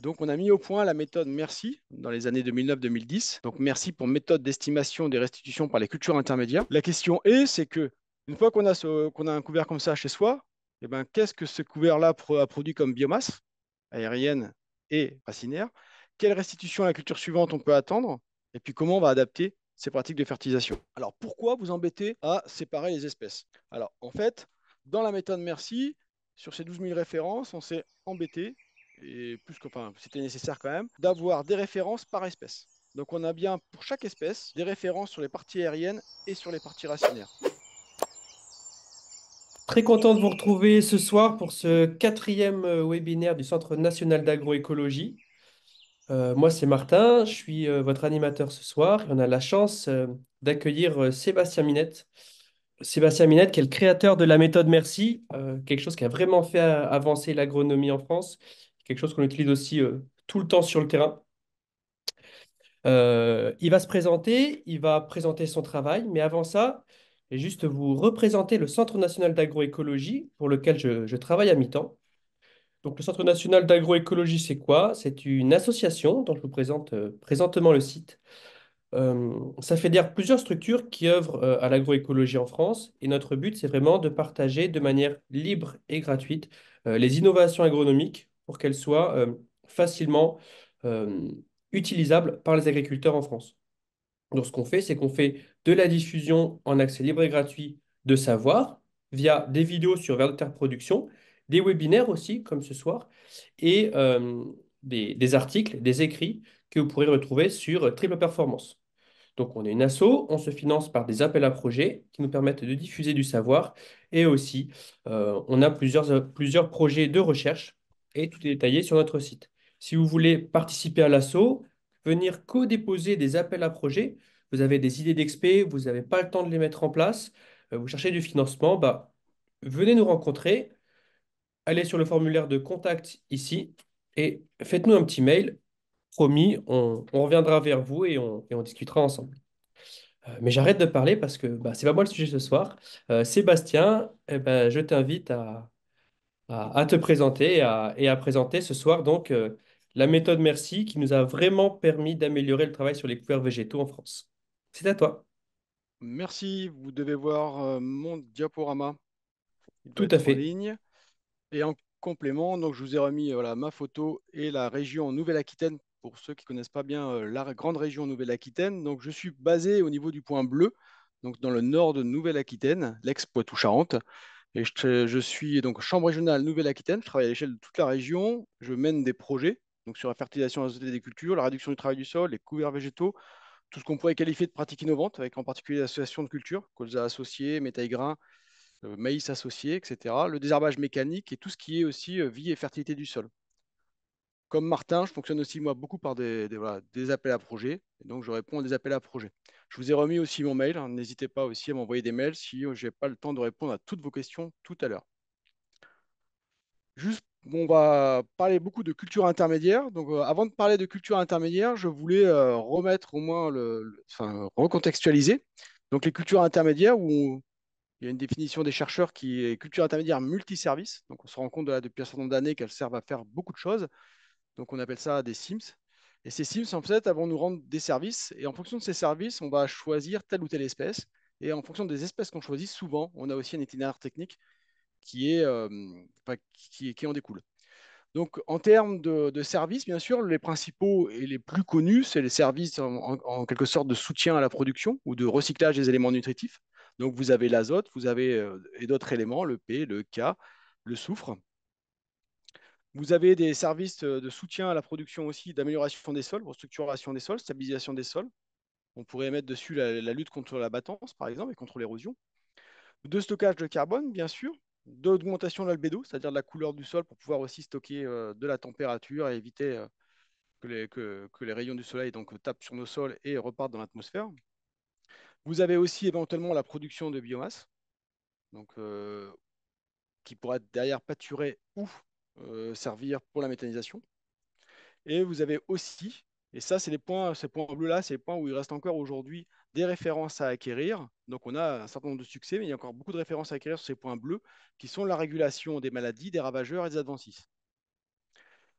donc, on a mis au point la méthode Merci dans les années 2009-2010. Donc, Merci pour méthode d'estimation des restitutions par les cultures intermédiaires. La question est, c'est que une fois qu'on a, un couvert comme ça chez soi, eh ben, qu'est-ce que ce couvert-là a produit comme biomasse aérienne et racinaire Quelle restitution à la culture suivante on peut attendre Et puis, comment on va adapter ces pratiques de fertilisation. Alors pourquoi vous embêtez à séparer les espèces Alors en fait, dans la méthode Merci, sur ces 12 000 références, on s'est embêté et plus que, enfin, c'était nécessaire quand même, d'avoir des références par espèce. Donc on a bien pour chaque espèce des références sur les parties aériennes et sur les parties racinaires. Très content de vous retrouver ce soir pour ce quatrième euh, webinaire du Centre national d'agroécologie. Euh, moi, c'est Martin, je suis euh, votre animateur ce soir et on a la chance d'accueillir Sébastien Minette. Sébastien Minette, qui est le créateur de la méthode Merci, quelque chose qui a vraiment fait avancer l'agronomie en France quelque chose qu'on utilise aussi euh, tout le temps sur le terrain. Euh, il va se présenter, il va présenter son travail, mais avant ça, je vais juste vous représenter le Centre national d'agroécologie pour lequel je, travaille à mi-temps. Donc, le Centre national d'agroécologie, c'est quoi C'est une association dont je vous présente euh, présentement le site. ça fédère plusieurs structures qui œuvrent à l'agroécologie en France et notre but, c'est vraiment de partager de manière libre et gratuite les innovations agronomiques pour qu'elle soit euh, facilement euh, utilisable par les agriculteurs en France. Donc ce qu'on fait, c'est qu'on fait de la diffusion en accès libre et gratuit de savoir via des vidéos sur Vers Terre Production, des webinaires aussi, comme ce soir, et euh, des, articles, des écrits que vous pourrez retrouver sur Triple Performance. Donc on est une asso, on se finance par des appels à projets qui nous permettent de diffuser du savoir et aussi on a plusieurs, plusieurs projets de recherche et tout est détaillé sur notre site. Si vous voulez participer à l'assaut, venir co-déposer des appels à projets, vous avez des idées d'expé, vous n'avez pas le temps de les mettre en place, euh, vous cherchez du financement, bah, venez nous rencontrer, allez sur le formulaire de contact ici et faites-nous un petit mail. Promis, on, reviendra vers vous et on, discutera ensemble. Euh, mais j'arrête de parler parce que bah, c'est pas moi le sujet ce soir. Euh, Sébastien, eh ben, je t'invite à, à, te présenter et à, présenter ce soir donc euh, la méthode Merci qui nous a vraiment permis d'améliorer le travail sur les couverts végétaux en France. C'est à toi. Merci, vous devez voir euh, mon diaporama. Tout à fait. En ligne. Et en complément, donc je vous ai remis voilà, ma photo et la région Nouvelle-Aquitaine pour ceux qui ne connaissent pas bien euh, la grande région Nouvelle-Aquitaine. Donc je suis basé au niveau du point bleu, donc dans le nord de Nouvelle-Aquitaine, l'ex-Poitou-Charentes je, suis donc chambre régionale Nouvelle-Aquitaine, je travaille à l'échelle de toute la région, je mène des projets donc sur la fertilisation des cultures, la réduction du travail du sol, les couverts végétaux, tout ce qu'on pourrait qualifier de pratiques innovantes, avec en particulier l'association de cultures, colza associé, métail grain, euh, maïs associé, etc., le désherbage mécanique et tout ce qui est aussi euh, vie et fertilité du sol comme Martin, je fonctionne aussi moi beaucoup par des, appels à projets. donc, je réponds à des appels à projets. Je vous ai remis aussi mon mail. Hein, n'hésitez pas aussi à m'envoyer des mails si euh, je n'ai pas le temps de répondre à toutes vos questions tout à l'heure. Juste, on va parler beaucoup de culture intermédiaire. Donc, euh, avant de parler de culture intermédiaire, je voulais euh, remettre au moins, le, recontextualiser. Donc, les cultures intermédiaires où il y a une définition des chercheurs qui est culture intermédiaire multiservice. Donc, on se rend compte depuis un certain nombre d'années qu'elles servent à faire beaucoup de choses. Donc on appelle ça des Sims. Et ces Sims, en fait, vont nous rendre des services. Et en fonction de ces services, on va choisir telle ou telle espèce. Et en fonction des espèces qu'on choisit, souvent, on a aussi un itinéraire technique qui, est, euh, qui, en découle. Donc, en termes de, services, bien sûr, les principaux et les plus connus, c'est les services en, quelque sorte de soutien à la production ou de recyclage des éléments nutritifs. Donc, vous avez l'azote, vous avez euh, et d'autres éléments, le P, le K, le soufre. Vous avez des services de soutien à la production aussi, d'amélioration des sols, restructuration des sols, stabilisation des sols. On pourrait mettre dessus la, lutte contre la battance, par exemple, et contre l'érosion. De stockage de carbone, bien sûr. De l'augmentation de l'albédo, c'est-à-dire de la couleur du sol pour pouvoir aussi stocker de la température et éviter que, les, rayons du soleil donc, tapent sur nos sols et repartent dans l'atmosphère. Vous avez aussi éventuellement la production de biomasse, donc, qui pourrait être derrière pâturée ou euh, servir pour la méthanisation. Et vous avez aussi, et ça, c'est les points, ces points bleus-là, c'est les points où il reste encore aujourd'hui des références à acquérir. Donc, on a un certain nombre de succès, mais il y a encore beaucoup de références à acquérir sur ces points bleus qui sont la régulation des maladies, des ravageurs et des adventices.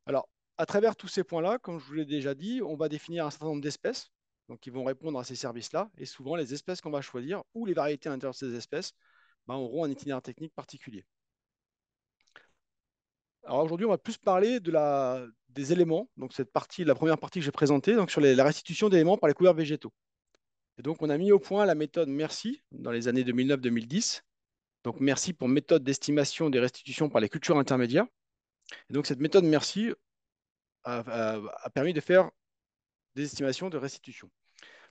Alors, à travers tous ces points-là, comme je vous l'ai déjà dit, on va définir un certain nombre d'espèces donc qui vont répondre à ces services-là. Et souvent, les espèces qu'on va choisir ou les variétés à l'intérieur de ces espèces ben, auront un itinéraire technique particulier. Alors aujourd'hui, on va plus parler des éléments, donc cette partie, la première partie que j'ai présentée, donc sur la restitution d'éléments par les couverts végétaux. donc, on a mis au point la méthode MERCI dans les années 2009-2010. Donc, MERCI pour méthode d'estimation des restitutions par les cultures intermédiaires. Et donc, cette méthode MERCI a, permis de faire des estimations de restitution.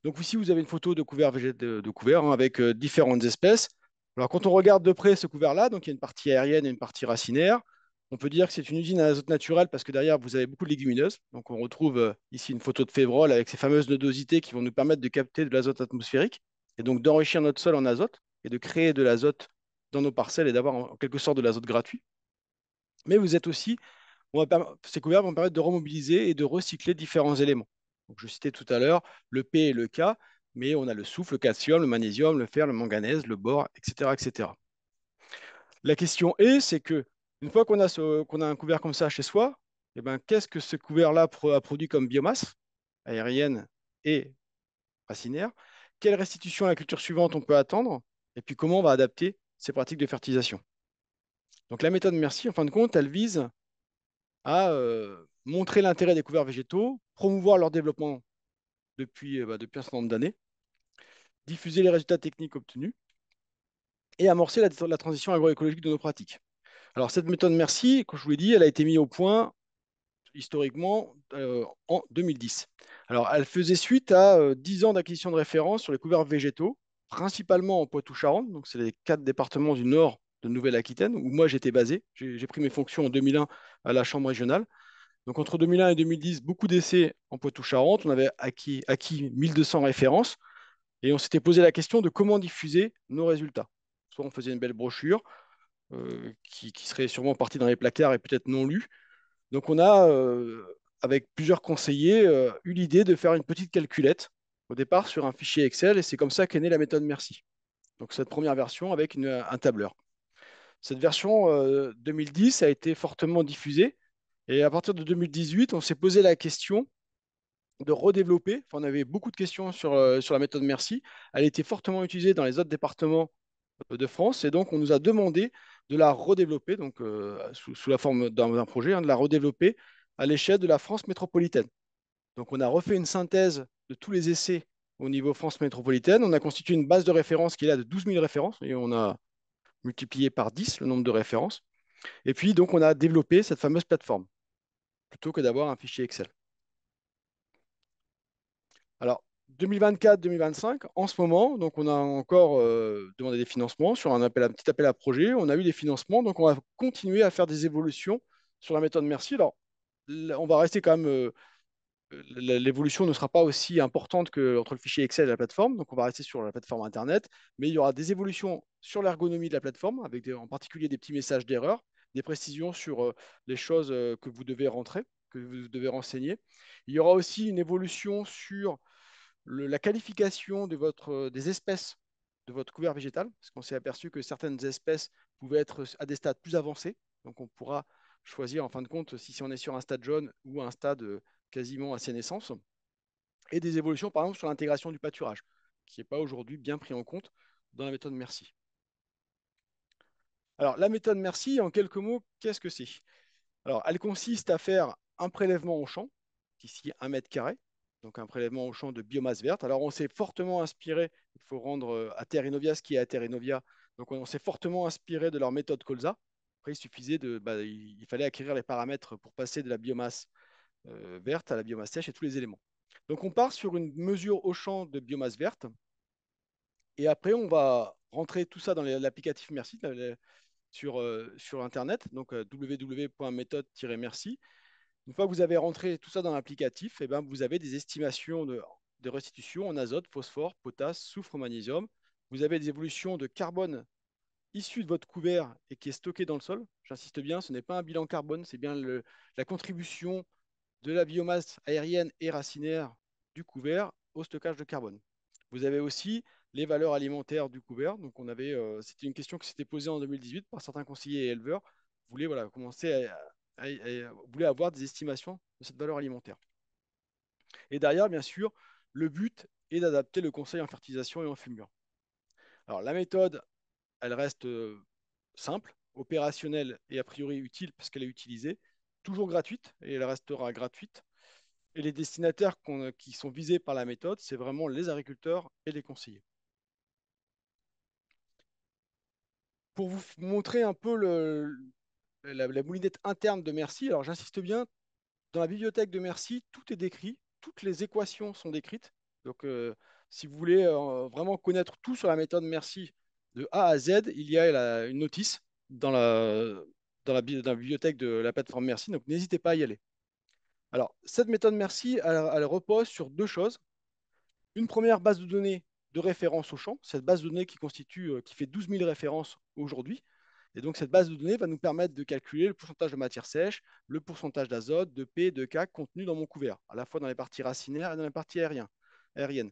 Donc, ici, vous avez une photo de couvert, hein, avec euh, différentes espèces. quand on regarde de près ce couvert-là, donc il y a une partie aérienne et une partie racinaire. On peut dire que c'est une usine à azote naturel parce que derrière, vous avez beaucoup de légumineuses. Donc, on retrouve euh, ici une photo de févrole avec ces fameuses nodosités qui vont nous permettre de capter de l'azote atmosphérique et donc d'enrichir notre sol en azote et de créer de l'azote dans nos parcelles et d'avoir en quelque sorte de l'azote gratuit. Mais vous êtes aussi, ces couverts vont permettre de remobiliser et de recycler différents éléments. Donc, je citais tout à l'heure le P et le K, mais on a le soufre, le calcium, le magnésium, le fer, le manganèse, le bore, etc. etc. La question est, c'est que une fois qu'on a, un couvert comme ça chez soi, eh ben, qu'est-ce que ce couvert-là a produit comme biomasse aérienne et racinaire Quelle restitution à la culture suivante on peut attendre Et puis comment on va adapter ces pratiques de fertilisation Donc la méthode Merci, en fin de compte, elle vise à euh, montrer l'intérêt des couverts végétaux, promouvoir leur développement eh ben, depuis, un certain nombre d'années, diffuser les résultats techniques obtenus et amorcer la transition agroécologique de nos pratiques. Alors, cette méthode merci, comme je vous l'ai dit, elle a été mise au point historiquement euh, en 2010. Alors, elle faisait suite à 10 euh, ans d'acquisition de références sur les couverts végétaux, principalement en Poitou-Charentes, donc c'est les quatre départements du nord de Nouvelle-Aquitaine, où moi j'étais basé. J'ai pris mes fonctions en 2001 à la Chambre régionale. Donc, entre 2001 et 2010, beaucoup d'essais en Poitou-Charentes. On avait acquis, acquis 1200 références et on s'était posé la question de comment diffuser nos résultats. Soit on faisait une belle brochure, euh, qui, qui, seraient sûrement partie dans les placards et peut-être non lu. Donc on a, euh, avec plusieurs conseillers, euh, eu l'idée de faire une petite calculette au départ sur un fichier Excel et c'est comme ça qu'est née la méthode Merci. Donc cette première version avec un tableur. Cette version 2010 a été fortement diffusée et à partir de 2018, on s'est posé la question de redévelopper. on avait beaucoup de questions sur, sur la méthode Merci. Elle a été fortement utilisée dans les autres départements de France et donc on nous a demandé de la redévelopper, donc euh, sous, la forme d'un projet, hein, de la redévelopper à l'échelle de la France métropolitaine. Donc on a refait une synthèse de tous les essais au niveau France métropolitaine. On a constitué une base de référence qui est là de 12 000 références et on a multiplié par 10 le nombre de références. Et puis, donc, on a développé cette fameuse plateforme plutôt que d'avoir un fichier Excel. Alors, 2024-2025, en ce moment, donc on a encore euh, demandé des financements sur un, appel, un petit appel à projet. On a eu des financements, donc on va continuer à faire des évolutions sur la méthode Merci. Alors, on va rester quand même. Euh, l'évolution ne sera pas aussi importante que entre le fichier Excel et la plateforme, donc on va rester sur la plateforme Internet, mais il y aura des évolutions sur l'ergonomie de la plateforme, avec des, en particulier des petits messages d'erreur, des précisions sur euh, les choses que vous devez rentrer, que vous devez renseigner. Il y aura aussi une évolution sur la qualification euh, des espèces de votre couvert végétal, parce qu'on s'est aperçu que certaines espèces pouvaient être à des stades plus avancés. Donc on pourra choisir en fin de compte si on est sur un stade jaune ou un stade euh, quasiment à ses Et des évolutions, par exemple, sur l'intégration du pâturage, qui n'est pas aujourd'hui bien pris en compte dans la méthode Merci. Alors, la méthode Merci, en quelques mots, qu'est-ce que c'est Alors, elle consiste à faire un prélèvement au champ, ici un mètre carré, donc un prélèvement au champ de biomasse verte. Alors on s'est fortement inspiré, il faut rendre euh, à Terre ce qui est à donc on s'est fortement inspiré de leur méthode colza. Après, il suffisait bah, il fallait acquérir les paramètres pour passer de la biomasse euh, verte à la biomasse sèche et tous les éléments. Donc on part sur une mesure au champ de biomasse verte, et après on va rentrer tout ça dans l'applicatif Merci euh, sur, Internet, donc www.méthode-merci. Une fois que vous avez rentré tout ça dans l'applicatif, eh ben, vous avez des estimations de, de, restitution en azote, phosphore, potasse, soufre, magnésium. Vous avez des évolutions de carbone issu de votre couvert et qui est stocké dans le sol. J'insiste bien, ce n'est pas un bilan carbone, c'est bien le, la contribution de la biomasse aérienne et racinaire du couvert au stockage de carbone. Vous avez aussi les valeurs alimentaires du couvert. Donc on avait, euh, c'était une question qui s'était posée en 2018 par certains conseillers et éleveurs. Vous voulez voilà, commencer à, voulez avoir des estimations de cette valeur alimentaire. Et derrière, bien sûr, le but est d'adapter le conseil en fertilisation et en fumure. Alors la méthode, elle reste euh, simple, opérationnelle et a priori utile parce qu'elle est utilisée, toujours gratuite et elle restera gratuite. Et les destinataires qui sont visés par la méthode, c'est vraiment les agriculteurs et les conseillers. Pour vous montrer un peu le, la, moulinette interne de Merci. Alors j'insiste bien, dans la bibliothèque de Merci, tout est décrit, toutes les équations sont décrites. Donc euh, si vous voulez euh, vraiment connaître tout sur la méthode Merci de A à Z, il y a une notice dans la, bibliothèque de la plateforme Merci. Donc n'hésitez pas à y aller. Alors cette méthode Merci, elle, repose sur deux choses. Une première base de données de référence au champ, cette base de données qui constitue, euh, qui fait 12 000 références aujourd'hui, et donc, cette base de données va nous permettre de calculer le pourcentage de matière sèche, le pourcentage d'azote, de P, de K contenu dans mon couvert, à la fois dans les parties racinaires et dans les parties aériennes.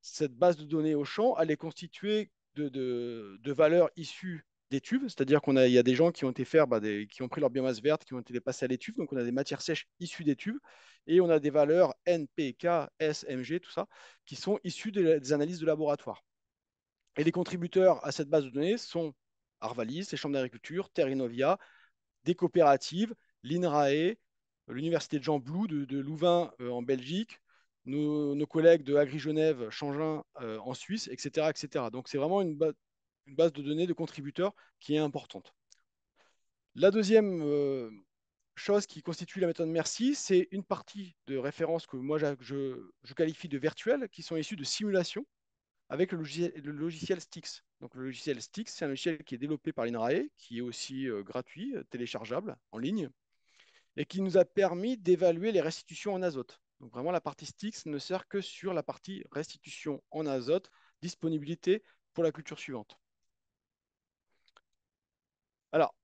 Cette base de données au champ, elle est constituée de, valeurs issues des tubes, c'est-à-dire qu'il a, y a des gens qui ont été faire, bah, qui ont pris leur biomasse verte, qui ont été passés à l'étuve, donc on a des matières sèches issues des tubes, et on a des valeurs N, P, K, S, tout ça, qui sont issues des analyses de laboratoire. Et les contributeurs à cette base de données sont Arvalis, les chambres d'agriculture, Terre des coopératives, l'INRAE, euh, l'université de Jean Blou de, Louvain euh, en Belgique, nos, collègues de Agri Genève, Changin euh, en Suisse, etc. etc. Donc c'est vraiment une, base de données de contributeurs qui est importante. La deuxième chose qui constitue la méthode Merci, c'est une partie de références que moi je, je, qualifie de virtuelles, qui sont issues de simulations avec le logiciel, Stix. Donc, le logiciel Stix, c'est un logiciel qui est développé par l'INRAE, qui est aussi euh, gratuit, euh, téléchargeable en ligne, et qui nous a permis d'évaluer les restitutions en azote. Donc, vraiment, la partie Stix ne sert que sur la partie restitution en azote, disponibilité pour la culture suivante. Alors,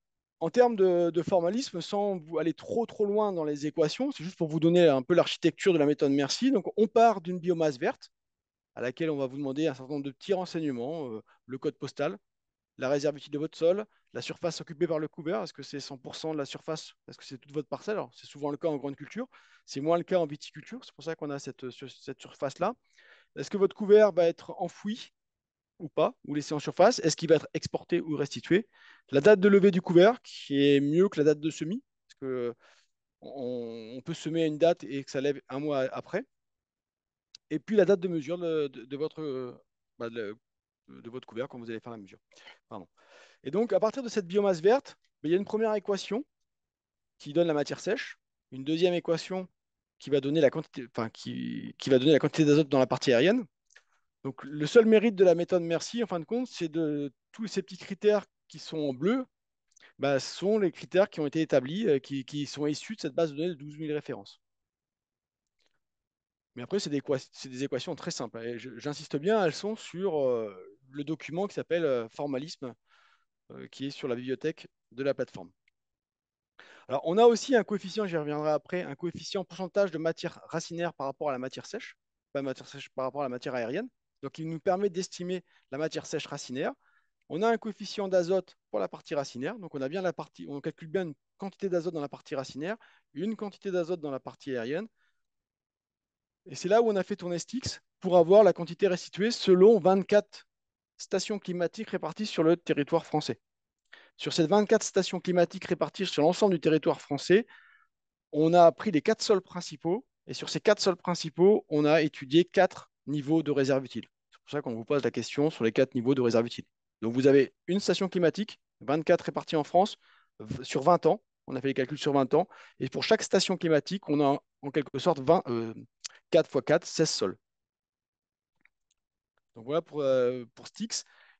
en termes de, formalisme, sans aller trop trop loin dans les équations, c'est juste pour vous donner un peu l'architecture de la méthode Merci. Donc, on part d'une biomasse verte à laquelle on va vous demander un certain nombre de petits renseignements, euh, le code postal, la réserve utile de votre sol, la surface occupée par le couvert, est-ce que c'est 100% de la surface, est-ce que c'est toute votre parcelle c'est souvent le cas en grande culture, c'est moins le cas en viticulture, c'est pour ça qu'on a euh, cette, surface-là. Est-ce que votre couvert va être enfoui ou pas, ou laissé en surface Est-ce qu'il va être exporté ou restitué La date de levée du couvert, qui est mieux que la date de semis, parce qu'on peut semer à une date et que ça lève un mois après et puis la date de mesure de, votre, euh, bah, de votre couvert quand vous allez faire la mesure. Et donc, à partir de cette biomasse verte, bah, il y a une première équation qui donne la matière sèche, une deuxième équation qui va donner la quantité, enfin, qui, va donner la quantité d'azote dans la partie aérienne. Donc, le seul mérite de la méthode Merci, en fin de compte, c'est de tous ces petits critères qui sont en bleu, bah, sont les critères qui ont été établis, euh, qui, qui sont issus de cette base de données de 12 000 références. Mais après, c'est des, équations très simples. J'insiste bien, elles sont sur euh, le document qui s'appelle euh, formalisme, euh, qui est sur la bibliothèque de la plateforme. on a aussi un coefficient, j'y reviendrai après, un coefficient pourcentage de matière racinaire par rapport à la matière sèche, pas matière sèche par rapport à la matière aérienne. Donc, il nous permet d'estimer la matière sèche racinaire. On a un coefficient d'azote pour la partie racinaire. Donc, on calcule bien une quantité d'azote dans la partie racinaire, une quantité d'azote dans la partie aérienne et c'est là où on a fait ton STX pour avoir la quantité restituée selon 24 stations climatiques réparties sur le territoire français. Sur ces 24 stations climatiques réparties sur l'ensemble du territoire français, on a pris les quatre sols principaux. Et sur ces quatre sols principaux, on a étudié quatre niveaux de réserve utile. C'est pour ça qu'on vous pose la question sur les quatre niveaux de réserve utile. Donc vous avez une station climatique, 24 réparties en France, sur 20 ans. On a fait les calculs sur 20 ans. Et pour chaque station climatique, on a en quelque sorte 20, 4 x 4, 16 sols. Donc voilà pour, euh, pour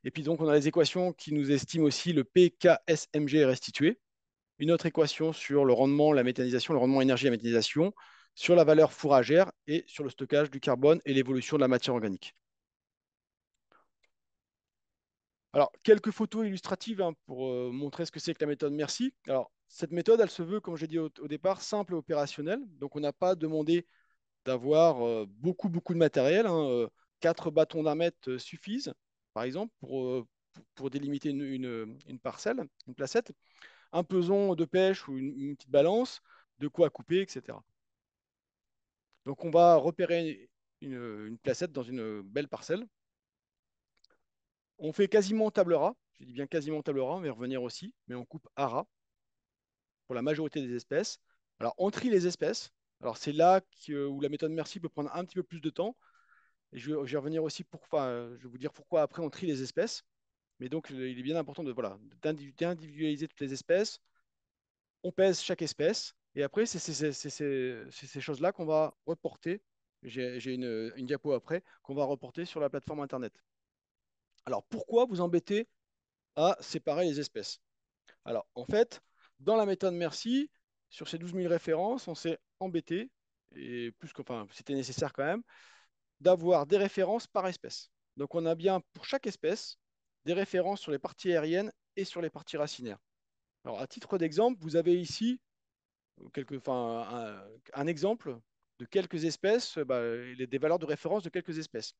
Et puis donc on a les équations qui nous estiment aussi le PKSMG restitué. Une autre équation sur le rendement, la méthanisation, le rendement énergie, la méthanisation, sur la valeur fourragère et sur le stockage du carbone et l'évolution de la matière organique. Alors, quelques photos illustratives hein, pour euh, montrer ce que c'est que la méthode Merci. Alors, cette méthode, elle se veut, comme j'ai dit au, au, départ, simple et opérationnelle. Donc, on n'a pas demandé d'avoir euh, beaucoup, beaucoup de matériel. Hein, euh, quatre bâtons d'un mètre euh, suffisent, par exemple, pour, pour délimiter une, parcelle, une placette. Un peson de pêche ou une, petite balance, de quoi couper, etc. Donc on va repérer une, placette dans une belle parcelle. On fait quasiment table ras. Je dis bien quasiment table ras, on va y revenir aussi, mais on coupe à ras pour la majorité des espèces. Alors on trie les espèces alors c'est là que, où la méthode merci peut prendre un petit peu plus de temps. je, vais revenir aussi pour, je vais vous dire pourquoi après on trie les espèces. Mais donc il est bien important de voilà d'individualiser toutes les espèces. On pèse chaque espèce. Et après, c'est ces choses-là qu'on va reporter. J'ai une, une diapo après qu'on va reporter sur la plateforme Internet. Alors pourquoi vous embêtez à séparer les espèces Alors en fait, dans la méthode merci, sur ces 12 000 références, on s'est embêté, et plus que, enfin, c'était nécessaire quand même, d'avoir des références par espèce. Donc on a bien pour chaque espèce des références sur les parties aériennes et sur les parties racinaires. Alors à titre d'exemple, vous avez ici quelques, enfin, un, exemple de quelques espèces, bah, des valeurs de référence de quelques espèces.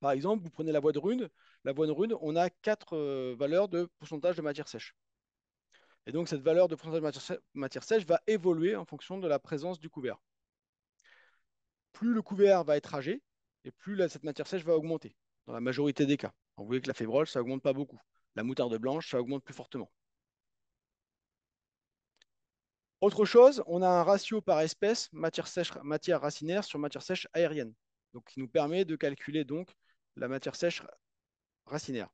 Par exemple, vous prenez la voie de Rune. La voie de Rune, on a quatre euh, valeurs de pourcentage de matière sèche. Et donc, cette valeur de pourcentage de matière, sèche va évoluer en fonction de la présence du couvert. Plus le couvert va être âgé, et plus cette matière sèche va augmenter, dans la majorité des cas. vous voyez que la fébrole, ça augmente pas beaucoup. La moutarde blanche, ça augmente plus fortement. Autre chose, on a un ratio par espèce matière, sèche, matière racinaire sur matière sèche aérienne, donc qui nous permet de calculer donc la matière sèche racinaire.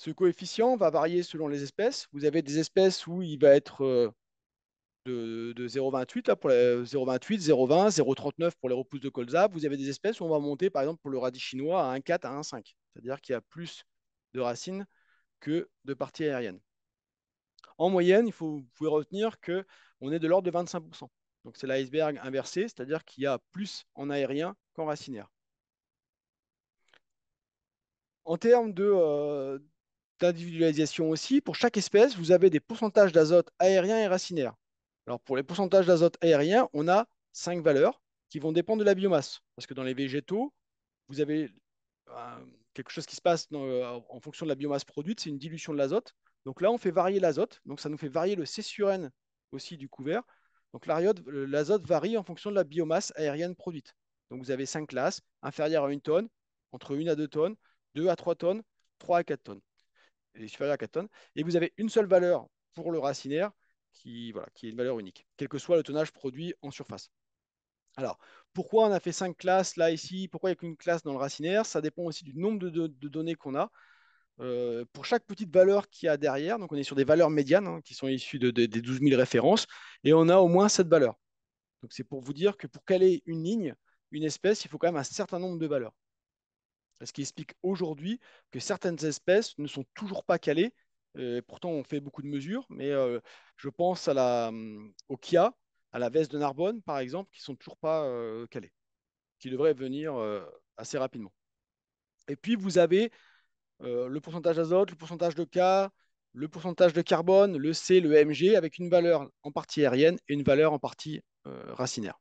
Ce coefficient va varier selon les espèces. Vous avez des espèces où il va être de, 0,28 pour 0,28, 0,20, 0,39 pour les repousses de colza. Vous avez des espèces où on va monter, par exemple, pour le radis chinois à 1,4 à 1,5. C'est-à-dire qu'il y a plus de racines que de parties aériennes. En moyenne, il faut, vous pouvez retenir qu'on est de l'ordre de 25%. Donc c'est l'iceberg inversé, c'est-à-dire qu'il y a plus en aérien qu'en racinaire. En termes de, d'individualisation aussi. Pour chaque espèce, vous avez des pourcentages d'azote aérien et racinaire. Alors pour les pourcentages d'azote aérien, on a cinq valeurs qui vont dépendre de la biomasse. Parce que dans les végétaux, vous avez euh, quelque chose qui se passe euh, en fonction de la biomasse produite, c'est une dilution de l'azote. Donc là, on fait varier l'azote. Donc ça nous fait varier le C sur N aussi du couvert. Donc l'azote varie en fonction de la biomasse aérienne produite. Donc vous avez cinq classes, inférieures à une tonne, entre une à deux tonnes, deux à trois tonnes, trois à quatre tonnes à et vous avez une seule valeur pour le racinaire qui, voilà, qui est une valeur unique, quel que soit le tonnage produit en surface. Alors, pourquoi on a fait cinq classes là, ici Pourquoi il n'y a qu'une classe dans le racinaire Ça dépend aussi du nombre de, données qu'on a. Euh, pour chaque petite valeur qu'il y a derrière, donc on est sur des valeurs médianes hein, qui sont issues de, des 12 000 références, et on a au moins cette valeur. Donc c'est pour vous dire que pour caler une ligne, une espèce, il faut quand même un certain nombre de valeurs ce qui explique aujourd'hui que certaines espèces ne sont toujours pas calées. Et euh, pourtant, on fait beaucoup de mesures, mais euh, je pense à mm, au Kia, à la veste de Narbonne, par exemple, qui ne sont toujours pas euh, calées, qui devraient venir assez rapidement. Et puis, vous avez le pourcentage d'azote, le pourcentage de K, le pourcentage de carbone, le C, le MG, avec une valeur en partie aérienne et une valeur en partie racinaire.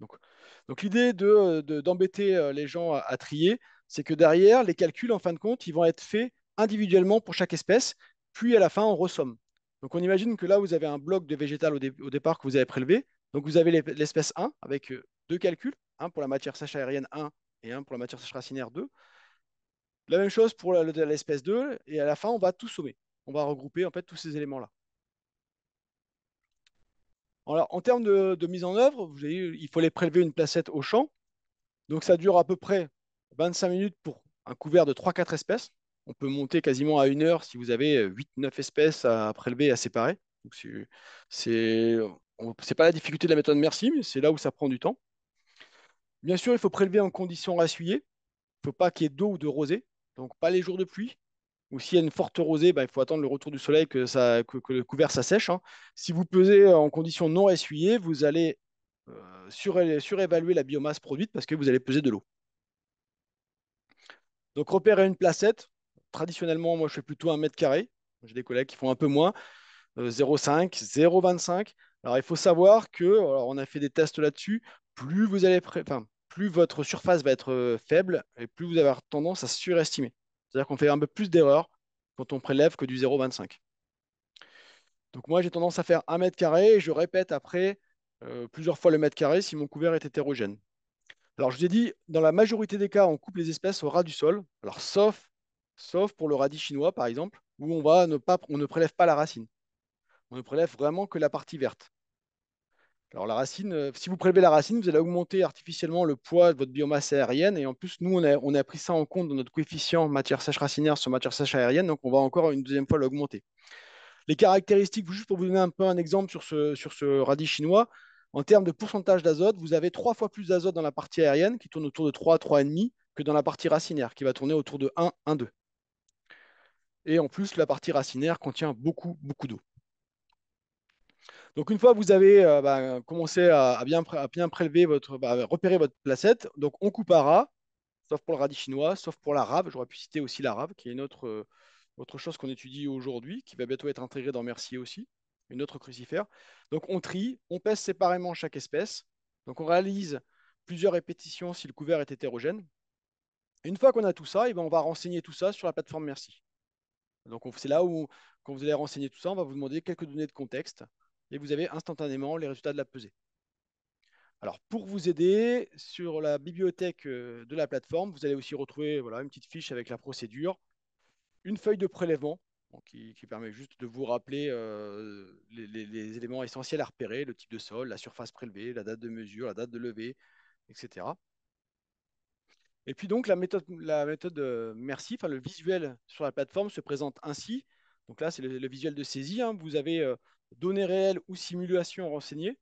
Donc, l'idée d'embêter de, les gens à trier, c'est que derrière, les calculs, en fin de compte, ils vont être faits individuellement pour chaque espèce, puis à la fin, on ressomme. Donc on imagine que là, vous avez un bloc de végétal au, départ que vous avez prélevé. Donc vous avez l'espèce 1 avec euh, deux calculs, un pour la matière sèche aérienne 1 et un pour la matière sèche racinaire 2. La même chose pour l'espèce 2, et à la fin, on va tout sommer. On va regrouper en fait tous ces éléments-là. Alors, en termes de, mise en œuvre, il faut les prélever une placette au champ. Donc ça dure à peu près 25 minutes pour un couvert de 3-4 espèces. On peut monter quasiment à une heure si vous avez 8-9 espèces à prélever, et à séparer. Ce n'est pas la difficulté de la méthode Merci, mais c'est là où ça prend du temps. Bien sûr, il faut prélever en conditions rassuyées. Il ne faut pas qu'il y ait d'eau ou de rosée, donc pas les jours de pluie. Ou s'il y a une forte rosée, bah, il faut attendre le retour du soleil que, que, le couvert s'assèche. Hein. Si vous pesez en conditions non essuyées, vous allez euh, surévaluer la biomasse produite parce que vous allez peser de l'eau. Donc repérer une placette. Traditionnellement, moi, je fais plutôt un mètre carré. J'ai des collègues qui font un peu moins, 0,5, euh, 0,25. Alors, il faut savoir que, alors, on a fait des tests là-dessus, plus vous allez, enfin, plus votre surface va être euh, faible et plus vous avez tendance à surestimer. C'est-à-dire qu'on fait un peu plus d'erreurs quand on prélève que du 0,25. Donc moi, j'ai tendance à faire un mètre carré et je répète après euh, plusieurs fois le mètre carré si mon couvert est hétérogène. Alors, je vous ai dit, dans la majorité des cas, on coupe les espèces au ras du sol. Alors, sauf, sauf pour le radis chinois, par exemple, où on, va ne on ne prélève pas la racine. On ne prélève vraiment que la partie verte. Alors, la racine, euh, si vous prélevez la racine, vous allez augmenter artificiellement le poids de votre biomasse aérienne. Et en plus, nous, on a, pris ça en compte dans notre coefficient matière sèche racinaire sur matière sèche aérienne. Donc, on va encore une deuxième fois l'augmenter. Les caractéristiques, juste pour vous donner un peu un exemple sur ce, sur ce radis chinois, en termes de pourcentage d'azote, vous avez trois fois plus d'azote dans la partie aérienne qui tourne autour de 3 3,5 que dans la partie racinaire qui va tourner autour de 1, 1, 2. Et en plus, la partie racinaire contient beaucoup, beaucoup d'eau. Donc une fois que vous avez euh, bah, commencé à, bien prélever votre, bah, repérer votre placette, donc on coupera, sauf pour le radis chinois, sauf pour la rave. J'aurais pu citer aussi la rave, qui est une autre, euh, autre chose qu'on étudie aujourd'hui, qui va bientôt être intégrée dans Mercier aussi une autre crucifère. Donc on trie, on pèse séparément chaque espèce. Donc on réalise plusieurs répétitions si le couvert est hétérogène. Une fois qu'on a tout ça, et eh ben, on va renseigner tout ça sur la plateforme Merci. Donc c'est là où, quand vous allez renseigner tout ça, on va vous demander quelques données de contexte et vous avez instantanément les résultats de la pesée. Alors pour vous aider, sur la bibliothèque euh, de la plateforme, vous allez aussi retrouver voilà, une petite fiche avec la procédure, une feuille de prélèvement qui, permet juste de vous rappeler euh, les, éléments essentiels à repérer, le type de sol, la surface prélevée, la date de mesure, la date de levée, etc. Et puis donc la méthode, la méthode euh, merci, enfin le visuel sur la plateforme se présente ainsi. Donc là, c'est le, visuel de saisie. Hein. Vous avez euh, données réelles ou simulation renseignées.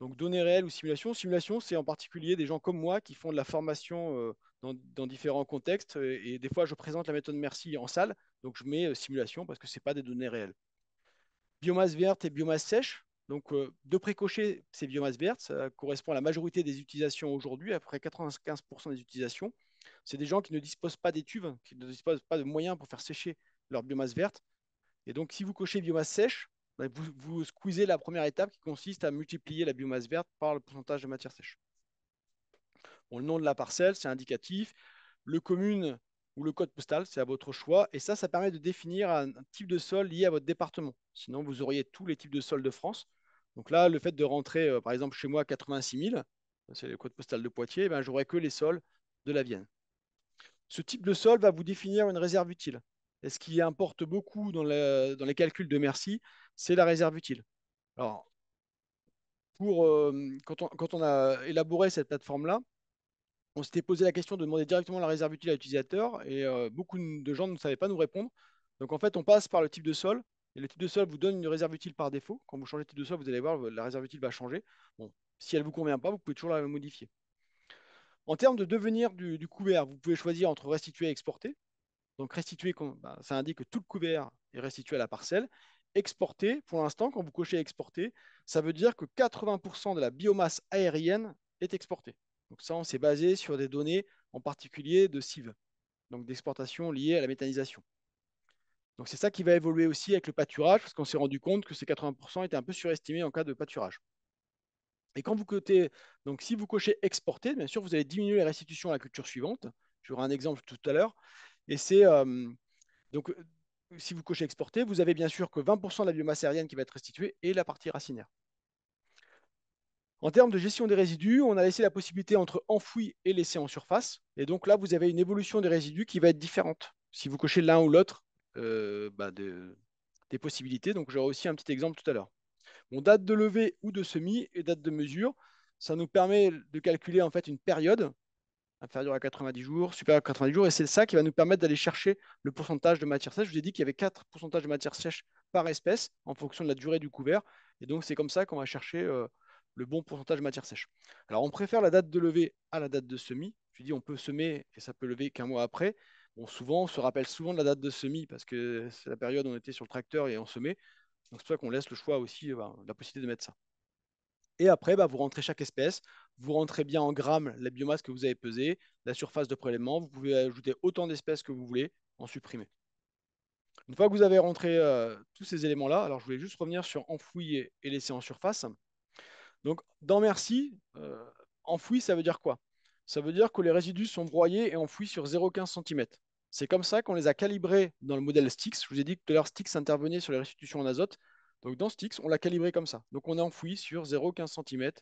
Donc données réelles ou simulations. Simulation, c'est en particulier des gens comme moi qui font de la formation dans, différents contextes. Euh, et des fois, je présente la méthode merci en salle, donc je mets euh, simulation parce que ce n'est pas des données réelles. Biomasse verte et biomasse sèche. Donc, euh, de précocher ces biomasse vertes, ça correspond à la majorité des utilisations aujourd'hui, à près 95% des utilisations. C'est des gens qui ne disposent pas d'étuves, qui ne disposent pas de moyens pour faire sécher leur biomasse verte. Et donc, si vous cochez biomasse sèche, bah, vous, vous squeezez la première étape qui consiste à multiplier la biomasse verte par le pourcentage de matière sèche le nom de la parcelle, c'est indicatif. Le commune ou le code postal, c'est à votre choix. Et ça, ça permet de définir un type de sol lié à votre département. Sinon, vous auriez tous les types de sols de France. Donc là, le fait de rentrer, euh, par exemple, chez moi, 86 000, c'est le code postal de Poitiers, eh ben, j'aurai que les sols de la Vienne. Ce type de sol va vous définir une réserve utile. Et ce qui importe beaucoup dans, les calculs de Merci, c'est la réserve utile. Alors, pour, euh, quand, on, a élaboré cette plateforme-là, on s'était posé la question de demander directement la réserve utile à l'utilisateur et euh, beaucoup de gens ne savaient pas nous répondre. Donc en fait, on passe par le type de sol et le type de sol vous donne une réserve utile par défaut. Quand vous changez le type de sol, vous allez voir, la réserve utile va changer. Bon, si elle ne vous convient pas, vous pouvez toujours la modifier. En termes de devenir du couvert, vous pouvez choisir entre restituer et exporter. Donc restituer, bah, ça indique que tout le couvert est restitué à la parcelle. Exporter, pour l'instant, quand vous cochez exporter, ça veut dire que 80% de la biomasse aérienne est exportée. Donc ça, on s'est basé sur des données en particulier de Civ, donc d'exportation liée à la méthanisation. Donc c'est ça qui va évoluer aussi avec le pâturage, parce qu'on s'est rendu compte que ces 80% étaient un peu surestimés en cas de pâturage. Et quand vous cotez, donc si vous cochez exporter, bien sûr, vous allez diminuer les restitutions à la culture suivante. J'aurai un exemple tout à l'heure. Et c'est euh, donc euh, si vous cochez exporter, vous avez bien sûr que 20% de la biomasse aérienne qui va être restituée et la partie racinaire. En termes de gestion des résidus, on a laissé la possibilité entre enfoui et laisser en surface. Et donc là, vous avez une évolution des résidus qui va être différente si vous cochez l'un ou l'autre euh, bah, des possibilités. Donc j'aurai aussi un petit exemple tout à l'heure. date de levée ou de semis et date de mesure, ça nous permet de calculer en fait une période inférieure à 90 jours, supérieure à 90 jours, et c'est ça qui va nous permettre d'aller chercher le pourcentage de matière sèche. Je vous ai dit qu'il y avait 4 pourcentages de matière sèche par espèce en fonction de la durée du couvert, et donc c'est comme ça qu'on va chercher euh, le bon pourcentage de matière sèche. Alors, on préfère la date de levée à la date de semis. Je dis, on peut semer et ça peut lever qu'un mois après. Bon, souvent, on se rappelle souvent de la date de semis parce que c'est la période où on était sur le tracteur et on semait. Donc, c'est pour ça qu'on laisse le choix aussi, euh, ben, la possibilité de mettre ça. Et après, ben, vous rentrez chaque espèce. Vous rentrez bien en grammes la biomasse que vous avez pesée, la surface de prélèvement. Vous pouvez ajouter autant d'espèces que vous voulez, en supprimer. Une fois que vous avez rentré euh, tous ces éléments-là, alors je voulais juste revenir sur enfouiller et laisser en surface. Donc, dans merci, euh, enfoui, ça veut dire quoi Ça veut dire que les résidus sont broyés et enfouis sur 0,15 cm. C'est comme ça qu'on les a calibrés dans le modèle STIX. Je vous ai dit que tout à l'heure, STIX intervenait sur les restitutions en azote. Donc, dans STIX, on l'a calibré comme ça. Donc, on a enfoui sur 0,15 cm.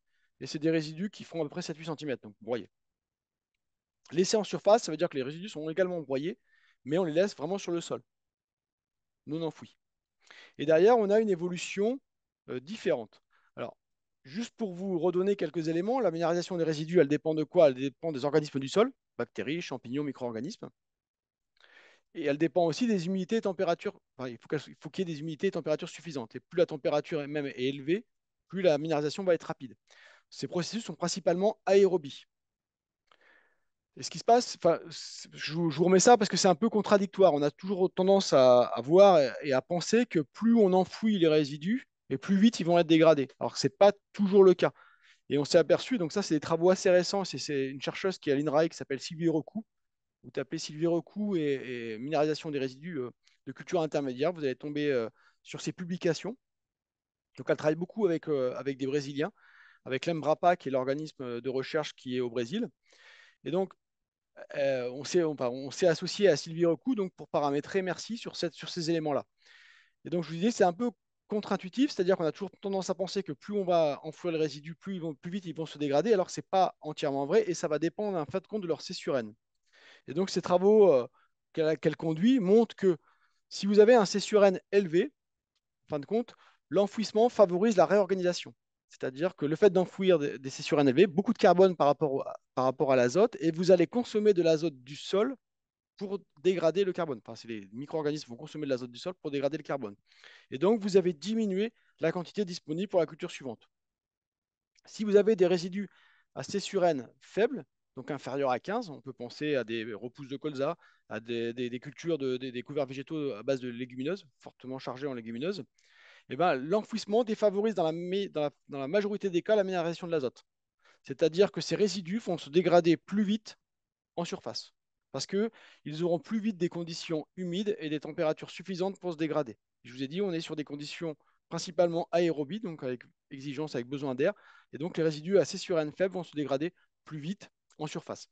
Et c'est des résidus qui font à peu près 7-8 cm, donc broyés. Laissés en surface, ça veut dire que les résidus sont également broyés, mais on les laisse vraiment sur le sol, non enfouis. Et derrière, on a une évolution euh, différente juste pour vous redonner quelques éléments, la minérisation des résidus, elle dépend de quoi Elle dépend des organismes du sol, bactéries, champignons, micro-organismes. Et elle dépend aussi des humidités et températures. il faut qu'il y ait des humidités et températures suffisantes. Et plus la température même est élevée, plus la minérisation va être rapide. Ces processus sont principalement aérobies. Et ce qui se passe, je, vous remets ça parce que c'est un peu contradictoire. On a toujours tendance à voir et à penser que plus on enfouit les résidus, et plus vite ils vont être dégradés. Alors que ce n'est pas toujours le cas. Et on s'est aperçu, donc ça, c'est des travaux assez récents. C'est une chercheuse qui est à l'INRAE qui s'appelle Sylvie Recou. Vous tapez Sylvie Recou et, minéralisation des résidus euh, de culture intermédiaire. Vous allez tomber euh, sur ses publications. Donc elle travaille beaucoup avec, euh, avec des Brésiliens, avec l'EMBRAPA, qui est l'organisme de recherche qui est au Brésil. Et donc, on s'est on, associé à Sylvie Recou donc, pour paramétrer merci sur, cette, sur ces éléments-là. Et donc, je vous disais, c'est un peu contre-intuitif, c'est-à-dire qu'on a toujours tendance à penser que plus on va enfouir le résidus, plus, vont, plus vite ils vont se dégrader, alors que ce n'est pas entièrement vrai et ça va dépendre en fin de compte de leur césurène. Et donc ces travaux euh, qu'elle conduit montrent que si vous avez un césurène N élevé, en fin de compte, l'enfouissement favorise la réorganisation. C'est-à-dire que le fait d'enfouir des, césurènes élevés, beaucoup de carbone par rapport, par rapport à l'azote, et vous allez consommer de l'azote du sol pour dégrader le carbone. les micro-organismes vont consommer de l'azote du sol pour dégrader le carbone. Et donc, vous avez diminué la quantité disponible pour la culture suivante. Si vous avez des résidus assez surènes faibles, donc inférieurs à 15, on peut penser à des repousses de colza, à des, cultures, de, des, couverts végétaux à base de légumineuses, fortement chargées en légumineuses, eh ben, l'enfouissement défavorise dans la, majorité des cas la de l'azote. C'est-à-dire que ces résidus vont se dégrader plus vite en surface parce qu'ils auront plus vite des conditions humides et des températures suffisantes pour se dégrader. Je vous ai dit, on est sur des conditions principalement aérobies, donc avec exigence, avec besoin d'air, et donc les résidus assez surènes faibles vont se dégrader plus vite en surface.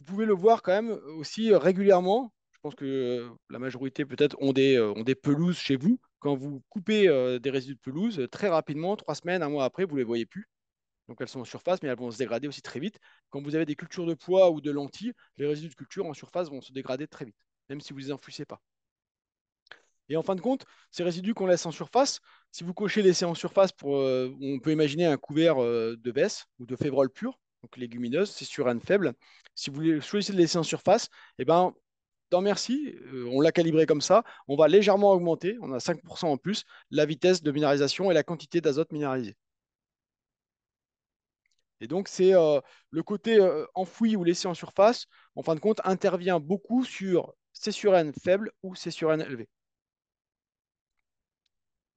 Vous pouvez le voir quand même aussi régulièrement. Je pense que la majorité peut-être ont des, euh, ont des pelouses chez vous. Quand vous coupez euh, des résidus de pelouse, très rapidement, trois semaines, un mois après, vous ne les voyez plus. Donc elles sont en surface, mais elles vont se dégrader aussi très vite. Quand vous avez des cultures de pois ou de lentilles, les résidus de culture en surface vont se dégrader très vite, même si vous ne les enfouissez pas. Et en fin de compte, ces résidus qu'on laisse en surface, si vous cochez laisser en surface, euh, on peut imaginer un couvert euh, de baisse ou de févrole pure, donc légumineuse, c'est sur un faible. Si vous choisissez de laisser en surface, eh ben, tant merci, euh, on l'a calibré comme ça, on va légèrement augmenter, on a 5% en plus, la vitesse de minéralisation et la quantité d'azote minéralisé. Et donc, c'est euh, le côté euh, enfoui ou laissé en surface, en fin de compte, intervient beaucoup sur C sur N faible ou C sur N élevé.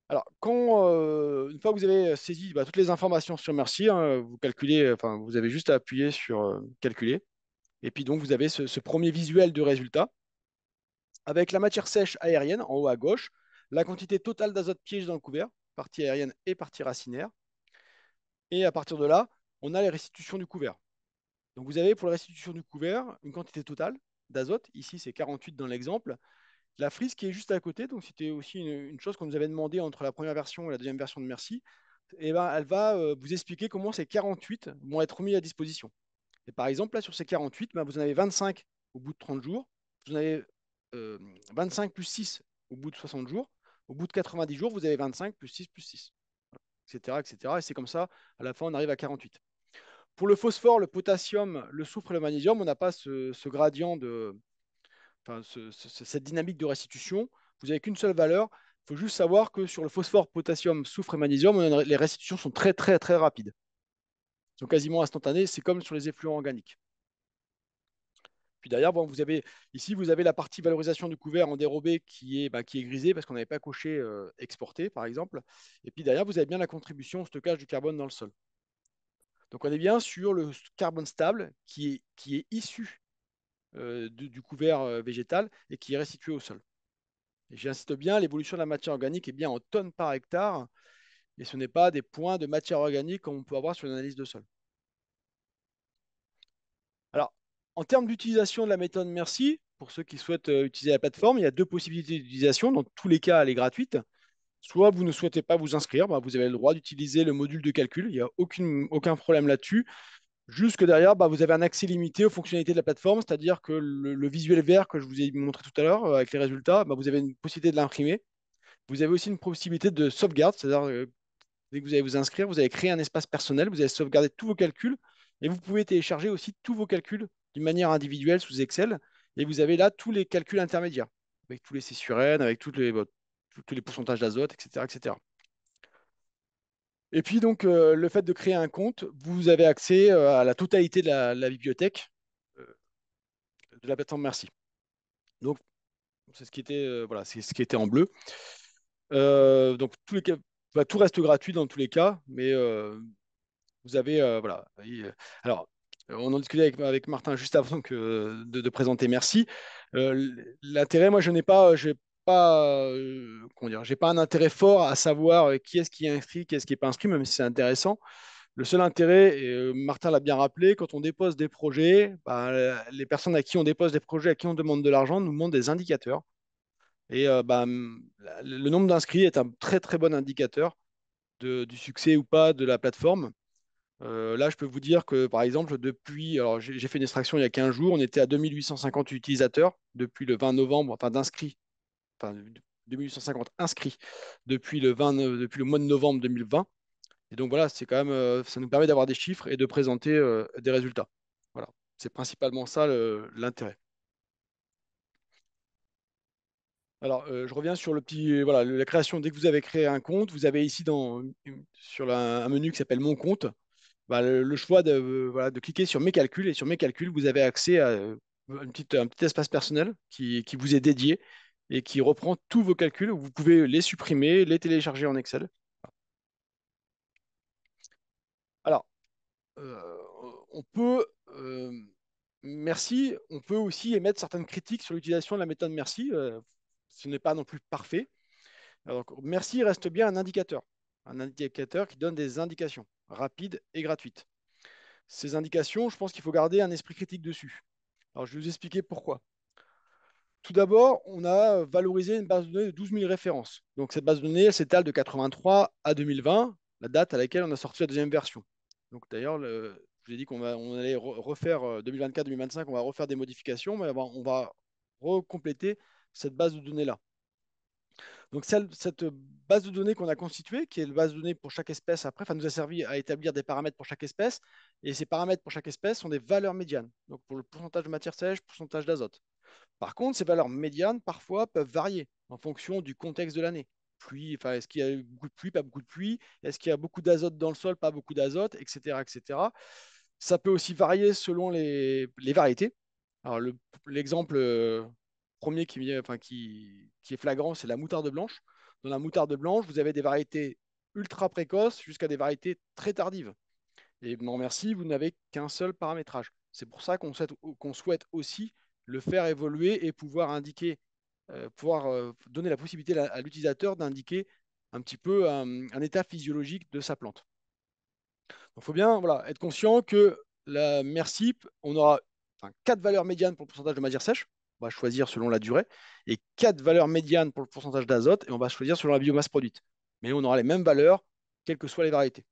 Alors, quand, euh, une fois que vous avez saisi bah, toutes les informations sur Merci, hein, vous avez juste à appuyer sur calculer. Et puis donc, vous avez ce, premier visuel de résultat avec la matière sèche aérienne en haut à gauche, la quantité totale d'azote piégé dans le couvert, partie aérienne et partie racinaire. Et à partir de là, on a les restitutions du couvert. Donc vous avez pour la restitution du couvert une quantité totale d'azote. Ici, c'est 48 dans l'exemple. La frise qui est juste à côté, donc c'était aussi une, chose qu'on nous avait demandé entre la première version et la deuxième version de Merci, et eh ben, elle va euh, vous expliquer comment ces 48 vont être mis à disposition. Et par exemple, là, sur ces 48, ben, vous en avez 25 au bout de 30 jours, vous en avez 25 euh, plus 6 au bout de 60 jours, au bout de 90 jours, vous avez 25 plus 6 plus 6, etc. etc. et c'est comme ça, à la fin, on arrive à 48. Pour le phosphore, le potassium, le soufre et le magnésium, on n'a pas ce, gradient de. cette dynamique de restitution. Vous n'avez qu'une seule valeur. Il faut juste savoir que sur le phosphore, potassium, soufre et magnésium, les restitutions sont très, très, très rapides. Elles sont quasiment instantanées. C'est comme sur les effluents organiques. Puis derrière, ici, vous avez la partie valorisation du couvert en dérobé qui est, bah, grisée parce qu'on n'avait pas coché euh, exporté, par exemple. Et puis derrière, vous avez bien la contribution au stockage du carbone dans le sol. Donc on est bien sur le carbone stable qui est, issu euh, du, couvert euh, végétal et qui est restitué au sol. j'insiste bien, l'évolution de la matière organique est bien en tonnes par hectare et ce n'est pas des points de matière organique comme on peut avoir sur l'analyse de sol. Alors, en termes d'utilisation de la méthode Merci, pour ceux qui souhaitent euh, utiliser la plateforme, il y a deux possibilités d'utilisation. Dans tous les cas, elle est gratuite. Soit vous ne souhaitez pas vous inscrire, bah, vous avez le droit d'utiliser le module de calcul, il n'y a aucun problème là-dessus. Jusque derrière, bah, vous avez un accès limité aux fonctionnalités de la plateforme, c'est-à-dire que le, visuel vert que je vous ai montré tout à l'heure euh, avec les résultats, bah, vous avez une possibilité de l'imprimer. Vous avez aussi une possibilité de sauvegarde, c'est-à-dire que euh, dès que vous allez vous inscrire, vous allez créer un espace personnel, vous allez sauvegarder tous vos calculs et vous pouvez télécharger aussi tous vos calculs d'une manière individuelle sous Excel et vous avez là tous les calculs intermédiaires avec tous les C sur N, avec toutes les, tous les pourcentages d'azote, etc., etc. Et puis donc euh, le fait de créer un compte, vous avez accès euh, à la totalité de la, bibliothèque euh, de la plateforme Merci. Donc c'est ce qui était voilà, c'est ce qui était en bleu. donc tous les cas, bah, tout reste gratuit dans tous les cas, mais vous avez voilà. alors on en discutait avec, Martin juste avant que, de, présenter Merci. L'intérêt, moi, je n'ai pas, je pas, euh, dire, j'ai pas un intérêt fort à savoir euh, qui est-ce qui est inscrit, qui est-ce qui n'est pas inscrit, même si c'est intéressant. Le seul intérêt, et euh, Martin l'a bien rappelé, quand on dépose des projets, bah, les personnes à qui on dépose des projets, à qui on demande de l'argent, nous demandent des indicateurs. Et bah, le nombre d'inscrits est un très très bon indicateur du succès ou pas de la plateforme. là, je peux vous dire que par exemple, depuis, alors j'ai fait une extraction il y a 15 jours, on était à 2850 utilisateurs depuis le 20 novembre, enfin d'inscrits enfin, 2850 inscrits euh, depuis le, mois de novembre 2020. Et donc voilà, c'est quand même, euh, ça nous permet d'avoir des chiffres et de présenter euh, des résultats. Voilà, c'est principalement ça l'intérêt. Alors, je reviens sur le petit, voilà, la création. Dès que vous avez créé un compte, vous avez ici dans, sur un menu qui s'appelle Mon compte, bah, le, choix de, cliquer sur Mes calculs. Et sur Mes calculs, vous avez accès à une petite, un petit espace personnel qui vous est dédié et qui reprend tous vos calculs. Vous pouvez les supprimer, les télécharger en Excel. Alors, euh, on peut, euh, merci, on peut aussi émettre certaines critiques sur l'utilisation de la méthode merci. Euh, ce n'est pas non plus parfait. Alors, merci reste bien un indicateur, un indicateur qui donne des indications rapides et gratuites. Ces indications, je pense qu'il faut garder un esprit critique dessus. Alors, je vais vous expliquer pourquoi. Tout d'abord, on a valorisé une base de données de 12 000 références. Donc cette base de données, s'étale de 83 à 2020, la date à laquelle on a sorti la deuxième version. Donc d'ailleurs, je vous ai dit qu'on allait refaire 2024-2025, euh, on va refaire des modifications, mais on va recompléter cette base de données-là. Donc cette base de données qu'on a constituée, qui est la base de données pour chaque espèce après, nous a servi à établir des paramètres pour chaque espèce. Et ces paramètres pour chaque espèce sont des valeurs médianes, donc pour le pourcentage de matière sèche, pourcentage d'azote. Par contre, ces valeurs médianes, parfois, peuvent varier en fonction du contexte de l'année. enfin, est-ce qu'il y a beaucoup de pluie, pas beaucoup de pluie Est-ce qu'il y a beaucoup d'azote dans le sol, pas beaucoup d'azote, etc., etc. Ça peut aussi varier selon les, variétés. l'exemple euh, premier qui, qui, est flagrant, c'est la moutarde blanche. Dans la moutarde blanche, vous avez des variétés ultra précoces jusqu'à des variétés très tardives. Et non merci, vous n'avez qu'un seul paramétrage. C'est pour ça qu'on souhaite aussi le faire évoluer et pouvoir indiquer, euh, pouvoir euh, donner la possibilité à, l'utilisateur d'indiquer un petit peu euh, un, état physiologique de sa plante. Il faut bien voilà, être conscient que la MERCIP, on aura quatre 4 valeurs médianes pour le pourcentage de matière sèche, on va choisir selon la durée, et quatre valeurs médianes pour le pourcentage d'azote, et on va choisir selon la biomasse produite. Mais on aura les mêmes valeurs, quelles que soient les variétés.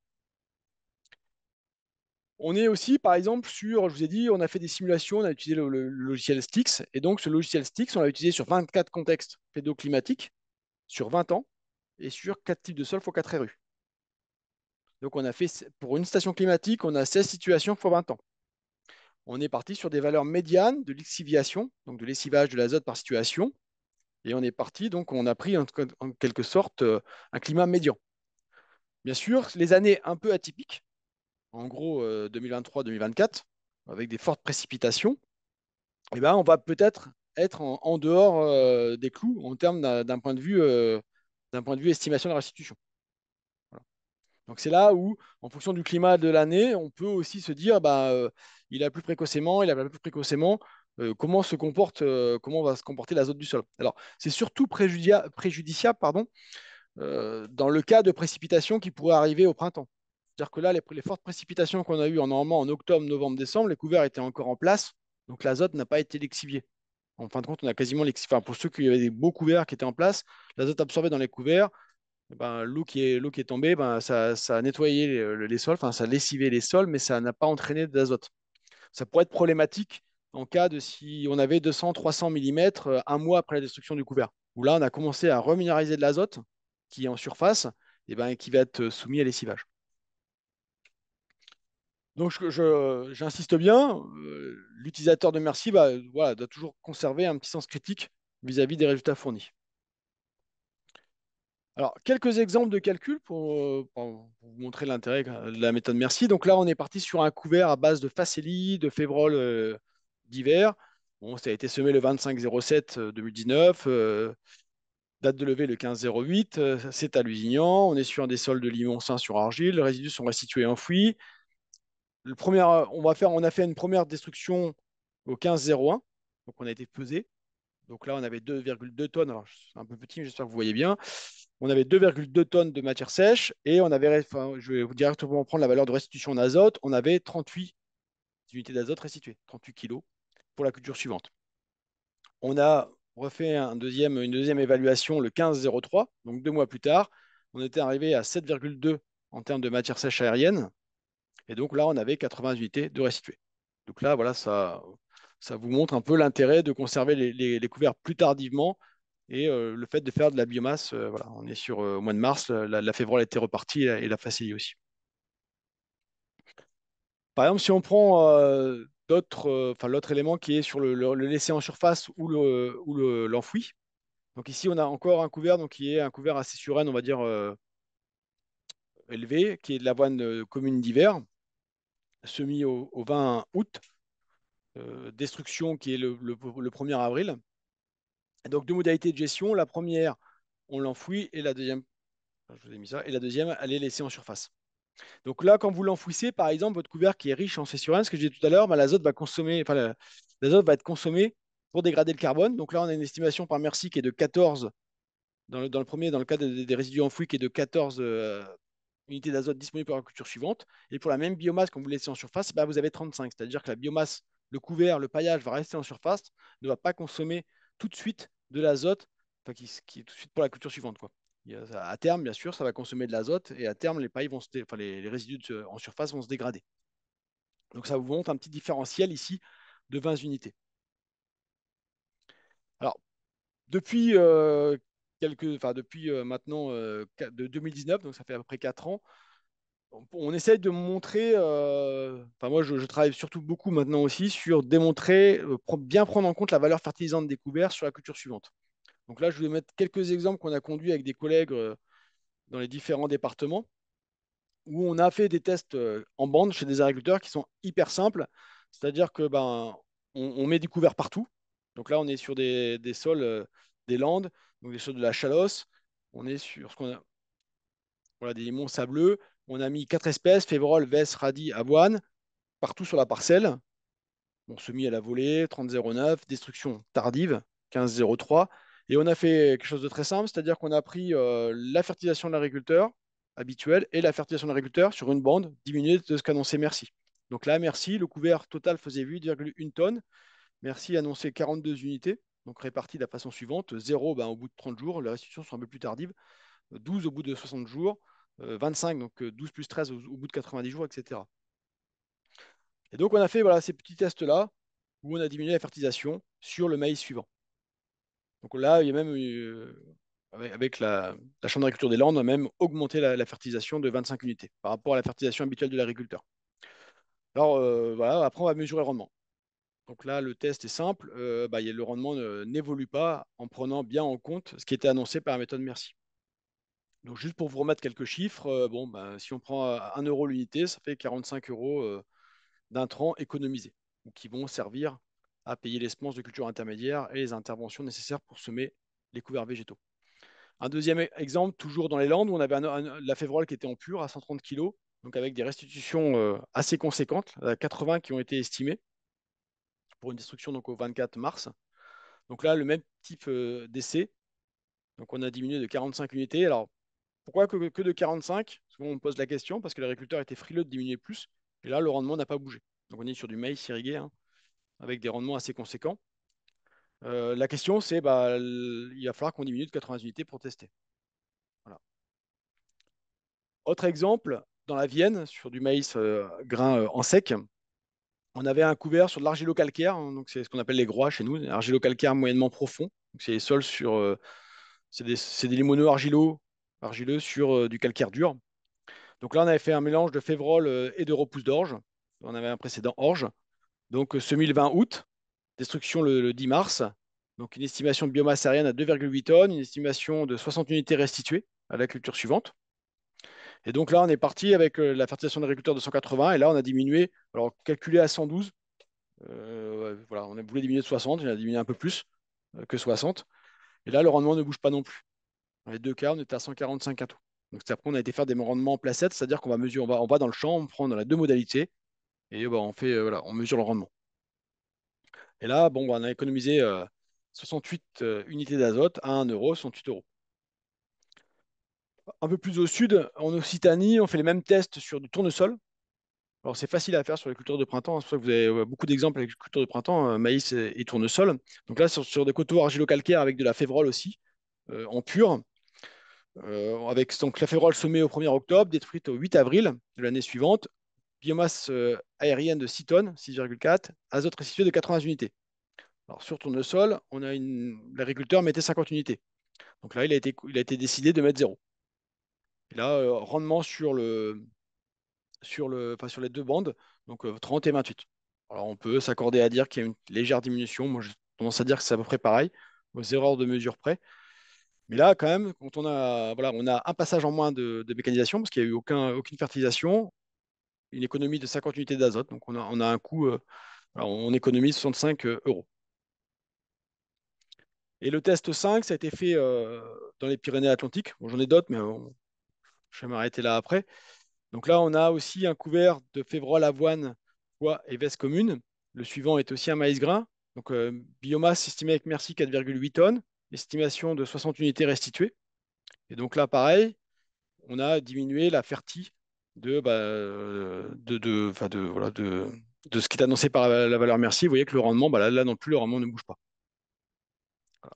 On est aussi, par exemple, sur, je vous ai dit, on a fait des simulations, on a utilisé le, logiciel Stix, et donc ce logiciel Stix, on l'a utilisé sur 24 contextes pédoclimatiques, sur 20 ans, et sur 4 types de sols x 4 RU. Donc on a fait, pour une station climatique, on a 16 situations x 20 ans. On est parti sur des valeurs médianes de lixiviation, donc de lessivage de l'azote par situation, et on est parti, donc on a pris en quelque sorte euh, un climat médian. Bien sûr, les années un peu atypiques, en gros 2023-2024, euh, avec des fortes précipitations, eh ben, on va peut-être être en, dehors euh, des clous en termes d'un point de vue euh, point de vue estimation de la restitution. Donc c'est là où, en fonction du climat de l'année, on peut aussi se dire bah, il a plus précocement, il a plus précocement, comment se comporte, comment va se comporter l'azote du sol. Alors, c'est surtout préjudiciable pardon, dans le cas de précipitations qui pourraient arriver au printemps. C'est-à-dire que là, les, fortes précipitations qu'on a eues en en octobre, novembre, décembre, les couverts étaient encore en place, donc l'azote n'a pas été lexivié. En fin de compte, on a quasiment lexivié. pour ceux qui avaient des beaux couverts qui étaient en place, l'azote absorbé dans les couverts, eh ben, l'eau qui, est, tombée, ben, ça, a nettoyé les, sols, ça a lessivé les sols, mais ça n'a pas entraîné d'azote. Ça pourrait être problématique en cas de si on avait 200-300 mm euh, un mois après la destruction du couvert, où là, on a commencé à reminéraliser de l'azote qui est en surface et eh ben, qui va être soumis à lessivage. Donc, j'insiste bien, euh, l'utilisateur de Merci bah, doit toujours conserver un petit sens critique vis-à-vis des résultats fournis. Alors, quelques exemples de calculs euh, pour, vous montrer l'intérêt euh, de la méthode Merci. Donc là, on est parti sur un couvert à base de facélie, de Févrol d'hiver. Bon, ça a été semé le 25-07-2019, date de levée le 15-08. c'est à Lusignan. On est sur des sols de limon sain sur argile. Les résidus sont restitués enfouis on, a fait une première destruction au 15.01, 01 Donc, on a été pesé. Donc là, on avait 2,2 tonnes. Alors, c'est un peu petit, mais j'espère que vous voyez bien. On avait 2,2 tonnes de matière sèche et on avait, je vais vous directement prendre la valeur de restitution en azote. On avait 38 unités d'azote restituées, 38 kilos pour la culture suivante. On a refait deuxième, une deuxième évaluation le 15.03, 03 donc deux mois plus tard. On était arrivé à 7,2 en termes de matière sèche aérienne et donc là, on avait 80 unités de restituées. Donc là, voilà, ça, ça vous montre un peu l'intérêt de conserver les, couverts plus tardivement et euh, le fait de faire de la biomasse. Euh, voilà, on est sur euh, au mois de mars, la, la févrole était repartie et la, facilité aussi. Par exemple, si on prend l'autre élément qui est sur le, laisser en surface ou l'enfoui. donc ici, on a encore un couvert donc qui est un couvert assez suren, on va dire élevé, qui est de l'avoine commune d'hiver semi au, 20 août, euh, destruction qui est le, 1er avril. Donc deux modalités de gestion. La première, on l'enfouit et la deuxième, je vous ai mis ça, et la deuxième, elle est laissée en surface. Donc là, quand vous l'enfouissez, par exemple, votre couvert qui est riche en C ce que je disais tout à l'heure, bah, l'azote va consommer, enfin, l'azote va être consommé pour dégrader le carbone. Donc là, on a une estimation par merci qui est de 14 dans le, premier, dans le cas des, résidus enfouis, qui est de 14 unité d'azote disponible pour la culture suivante. Et pour la même biomasse qu'on vous laisse en surface, bah, vous avez 35. C'est-à-dire que la biomasse, le couvert, le paillage va rester en surface, ne va pas consommer tout de suite de l'azote, enfin, qui, qui, est tout de suite pour la culture suivante. Quoi. à terme, bien sûr, ça va consommer de l'azote et à terme, les, pailles vont se les, résidus en surface vont se dégrader. Donc ça vous montre un petit différentiel ici de 20 unités. Alors, depuis euh, enfin depuis euh, maintenant euh, de 2019, donc ça fait à peu près 4 ans, on essaye de montrer, euh, enfin moi je, travaille surtout beaucoup maintenant aussi sur démontrer, bien prendre en compte la valeur fertilisante des couverts sur la culture suivante. Donc là, je vais mettre quelques exemples qu'on a conduits avec des collègues dans les différents départements, où on a fait des tests en bande chez des agriculteurs qui sont hyper simples, c'est-à-dire que ben, on, met des couverts partout. Donc là, on est sur des, des sols, des landes donc les de la chalosse. On est sur ce qu'on a. Voilà, des limons sableux. On a mis quatre espèces févrole, veste, radis, avoine, partout sur la parcelle. se semis à la volée, 30,09, destruction tardive, 15,03. Et on a fait quelque chose de très simple, c'est-à-dire qu'on a pris euh, la fertilisation de l'agriculteur habituelle et la fertilisation de l'agriculteur sur une bande diminuée de ce qu'annonçait Merci. Donc là, Merci, le couvert total faisait 8,1 tonnes. Merci annonçait 42 unités donc répartis de la façon suivante 0 ben, au bout de 30 jours, les restitutions sont un peu plus tardives, 12 euh, au bout de 60 jours, 25, euh, donc 12 euh, plus 13 au, bout de 90 jours, etc. Et donc on a fait voilà, ces petits tests-là où on a diminué la fertilisation sur le maïs suivant. Donc là, il y a même, avec, la, Chambre d'agriculture des Landes, on a même augmenté la, fertilisation de 25 unités par rapport à la fertilisation habituelle de l'agriculteur. Alors voilà, après on va mesurer le rendement. Donc là, le test est simple. Euh, bah, le rendement n'évolue pas en prenant bien en compte ce qui était annoncé par la méthode Merci. Donc juste pour vous remettre quelques chiffres, euh, bon, bah, si on prend 1 euh, euro l'unité, ça fait 45 euros d'intrants économisés qui vont servir à payer les semences de culture intermédiaire et les interventions nécessaires pour semer les couverts végétaux. Un deuxième e-, exemple, toujours dans les Landes, où on avait la févrole qui était en pur à 130 kg, donc avec des restitutions assez conséquentes, à 80 qui ont été estimées une destruction donc au 24 mars. Donc là, le même type euh, d'essai. Donc on a diminué de 45 unités. Alors pourquoi que, de 45 Souvent on pose la question parce que l'agriculteur était frileux de diminuer plus. Et là, le rendement n'a pas bougé. Donc on est sur du maïs irrigué hein, avec des rendements assez conséquents. Euh, la question, c'est bah, il va falloir qu'on diminue de 80 unités pour tester. Autre exemple, dans la Vienne, sur du maïs euh, grain en sec, on avait un couvert sur de l'argilo-calcaire, hein, donc c'est ce qu'on appelle les groix chez nous, argilo-calcaire moyennement profond. C'est les sols sur. Euh, c'est des, des, limoneux argileux, argileux sur euh, du calcaire dur. Donc là, on avait fait un mélange de févrole euh, et de repousse d'orge. On avait un précédent orge. Donc ce le 20 août, destruction le, 10 mars. Donc une estimation de biomasse aérienne à 2,8 tonnes, une estimation de 60 unités restituées à la culture suivante. Et donc là, on est parti avec euh, la fertilisation d'agriculteurs de 180, et là, on a diminué, alors calculé à 112, euh, voilà, on voulait diminuer de 60, on a diminué un peu plus euh, que 60. Et là, le rendement ne bouge pas non plus. Dans les deux cas, on était à 145 à tout. Donc c'est après on a été faire des rendements en placettes, c'est-à-dire qu'on va mesurer, on va, dans le champ, on prend dans les deux modalités, et bah, on fait, on mesure le rendement. Et là, bon, on a économisé 68 unités d'azote à 1 euro, 68 euros un peu plus au sud, en Occitanie, on fait les mêmes tests sur du tournesol. Alors, c'est facile à faire sur les cultures de printemps. Hein, c'est pour ça que vous avez euh, beaucoup d'exemples avec les cultures de printemps, euh, maïs et, tournesol. Donc là, sur, sur des coteaux argilo-calcaires avec de la févrole aussi, euh, en pur. avec donc, la févrole semée au 1er octobre, détruite au 8 avril de l'année suivante. Biomasse aérienne de 6 tonnes, 6,4. Azote restitué de 80 unités. Alors, sur tournesol, on l'agriculteur mettait 50 unités. Donc là, il a été décidé de mettre zéro. Et là, euh, rendement sur, le, sur, le, sur les deux bandes, donc 30 euh, et 28. Alors on peut s'accorder à dire qu'il y a une légère diminution. Moi, je tendance à dire que c'est à peu près pareil, aux erreurs de mesure près. Mais là, quand même, quand on a, voilà, on a un passage en moins de, mécanisation, parce qu'il n'y a eu aucun, aucune fertilisation, une économie de 50 unités d'azote. Donc on a, un coût, euh, on économise 65 euros. Et le test 5, ça a été fait dans les Pyrénées-Atlantiques. J'en ai d'autres, mais on, je vais m'arrêter là après. Donc là, on a aussi un couvert de févrole, avoine, pois et veste commune. Le suivant est aussi un maïs grain. Donc euh, biomasse estimée avec merci 4,8 tonnes, estimation de 60 unités restituées. Et donc là, pareil, on a diminué la fertilité bah, de, voilà, ce qui est annoncé par la valeur merci. Vous voyez que le rendement, bah, là, non plus, le rendement ne bouge pas.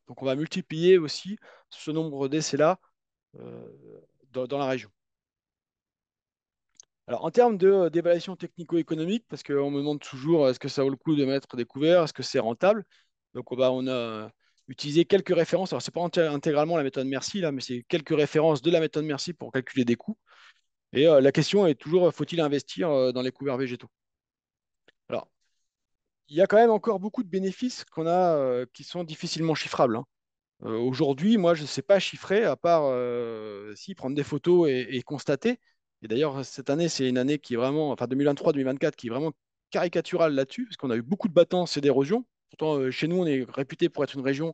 Donc on va multiplier aussi ce nombre d'essais-là euh, dans, la région. Alors, en termes euh, d'évaluation technico-économique, parce qu'on me demande toujours euh, est-ce que ça vaut le coup de mettre des couverts, est-ce que c'est rentable Donc, oh, bah, on a euh, utilisé quelques références. Alors, ce n'est pas intégralement la méthode Merci, là, mais c'est quelques références de la méthode Merci pour calculer des coûts. Et la question est toujours faut-il investir dans les couverts végétaux Alors, il y a quand même encore beaucoup de bénéfices qu'on a qui sont difficilement chiffrables. Hein. Euh, aujourd'hui, moi, je ne sais pas chiffrer, à part euh, si prendre des photos et, constater. Et d'ailleurs, cette année, c'est une année qui est vraiment, enfin 2023-2024, qui est vraiment caricaturale là-dessus, parce qu'on a eu beaucoup de battances et d'érosion. Pourtant, euh, chez nous, on est réputé pour être une région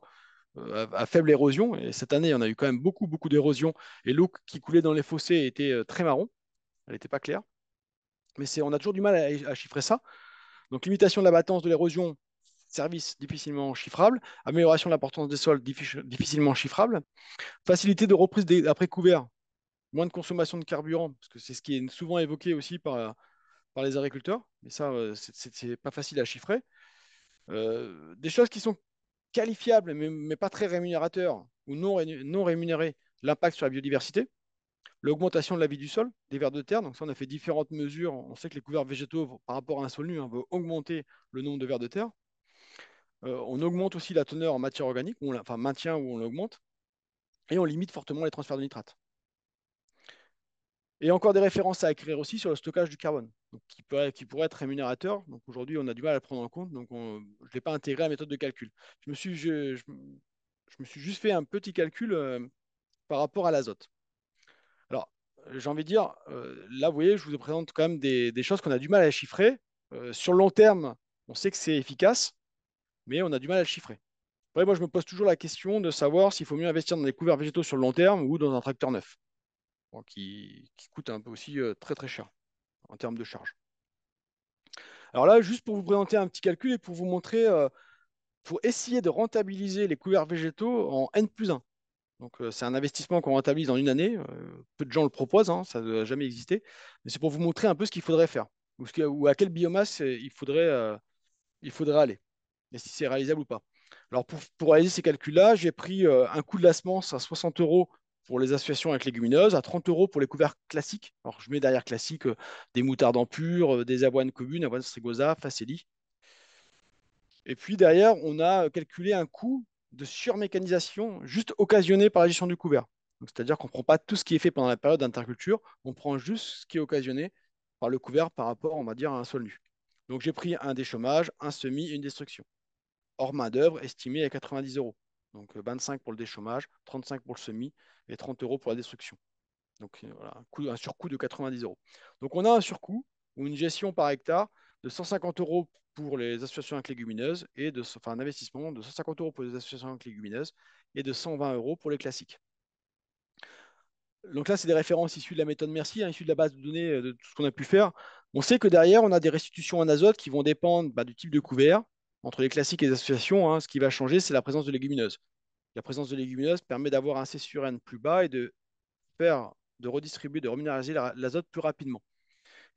à, faible érosion. Et cette année, on a eu quand même beaucoup, beaucoup d'érosion. Et l'eau qui coulait dans les fossés était très marron. Elle n'était pas claire. Mais on a toujours du mal à, à, chiffrer ça. Donc, limitation de la battance de l'érosion, service difficilement chiffrable, amélioration de l'importance des sols difficilement chiffrable, facilité de reprise après couvert, moins de consommation de carburant, parce que c'est ce qui est souvent évoqué aussi par, les agriculteurs, mais ça, euh, c'est pas facile à chiffrer. Euh, des choses qui sont qualifiables, mais, pas très rémunérateurs ou non, non rémunérées, l'impact sur la biodiversité, l'augmentation de la vie du sol, des vers de terre. Donc ça, on a fait différentes mesures. On sait que les couverts végétaux, par rapport à un sol nu, hein, vont augmenter le nombre de vers de terre. Euh, on augmente aussi la teneur en matière organique, on la, enfin maintient ou on l'augmente, et on limite fortement les transferts de nitrates. Et encore des références à écrire aussi sur le stockage du carbone, qui, pourrait être rémunérateur. Donc aujourd'hui, on a du mal à le prendre en compte, donc je ne l'ai pas intégré à la méthode de calcul. Je me suis, juste fait un petit calcul euh, par rapport à l'azote. Alors, j'ai envie de dire, euh, là, vous voyez, je vous présente quand même des, choses qu'on a du mal à chiffrer. sur le long terme, on sait que c'est efficace mais on a du mal à le chiffrer. Après, moi, je me pose toujours la question de savoir s'il faut mieux investir dans les couverts végétaux sur le long terme ou dans un tracteur neuf, qui, coûte un peu aussi euh, très très cher en termes de charge. Alors là, juste pour vous présenter un petit calcul et pour vous montrer, euh, pour essayer de rentabiliser les couverts végétaux en N plus 1. Donc, euh, c'est un investissement qu'on rentabilise en une année. peu de gens le proposent, hein, ça n'a jamais existé. Mais c'est pour vous montrer un peu ce qu'il faudrait faire ou, à quelle biomasse il faudrait aller et si c'est réalisable ou pas. Alors pour, réaliser ces calculs-là, j'ai pris euh, un coût de la semence à 60 euros pour les associations avec légumineuses, à 30 euros pour les couverts classiques. Alors je mets derrière classique euh, des moutardes en pur, euh, des avoines communes, avoines strigosa, faceli. Et puis derrière, on a calculé un coût de surmécanisation juste occasionné par la gestion du couvert. C'est-à-dire qu'on ne prend pas tout ce qui est fait pendant la période d'interculture, on prend juste ce qui est occasionné par le couvert par rapport, on va dire, à un sol nu. Donc j'ai pris un déchômage, un semis et une destruction hors main-d'œuvre estimé à 90 euros. Donc 25 euh, pour le déchômage, 35 pour le semi et 30 euros pour la destruction. Donc euh, voilà, un, surcoût de 90 euros. Donc on a un surcoût ou une gestion par hectare de 150 euros pour les associations avec légumineuses et de, un investissement de 150 euros pour les associations légumineuses et de 120 euros pour les classiques. Donc là, c'est des références issues de la méthode Merci, hein, issues de la base de données euh, de tout ce qu'on a pu faire. On sait que derrière, on a des restitutions en azote qui vont dépendre bah, du type de couvert, entre les classiques et les associations, hein, ce qui va changer, c'est la présence de légumineuses. La présence de légumineuses permet d'avoir un C sur N plus bas et de faire, de redistribuer, de reminéraliser l'azote plus rapidement.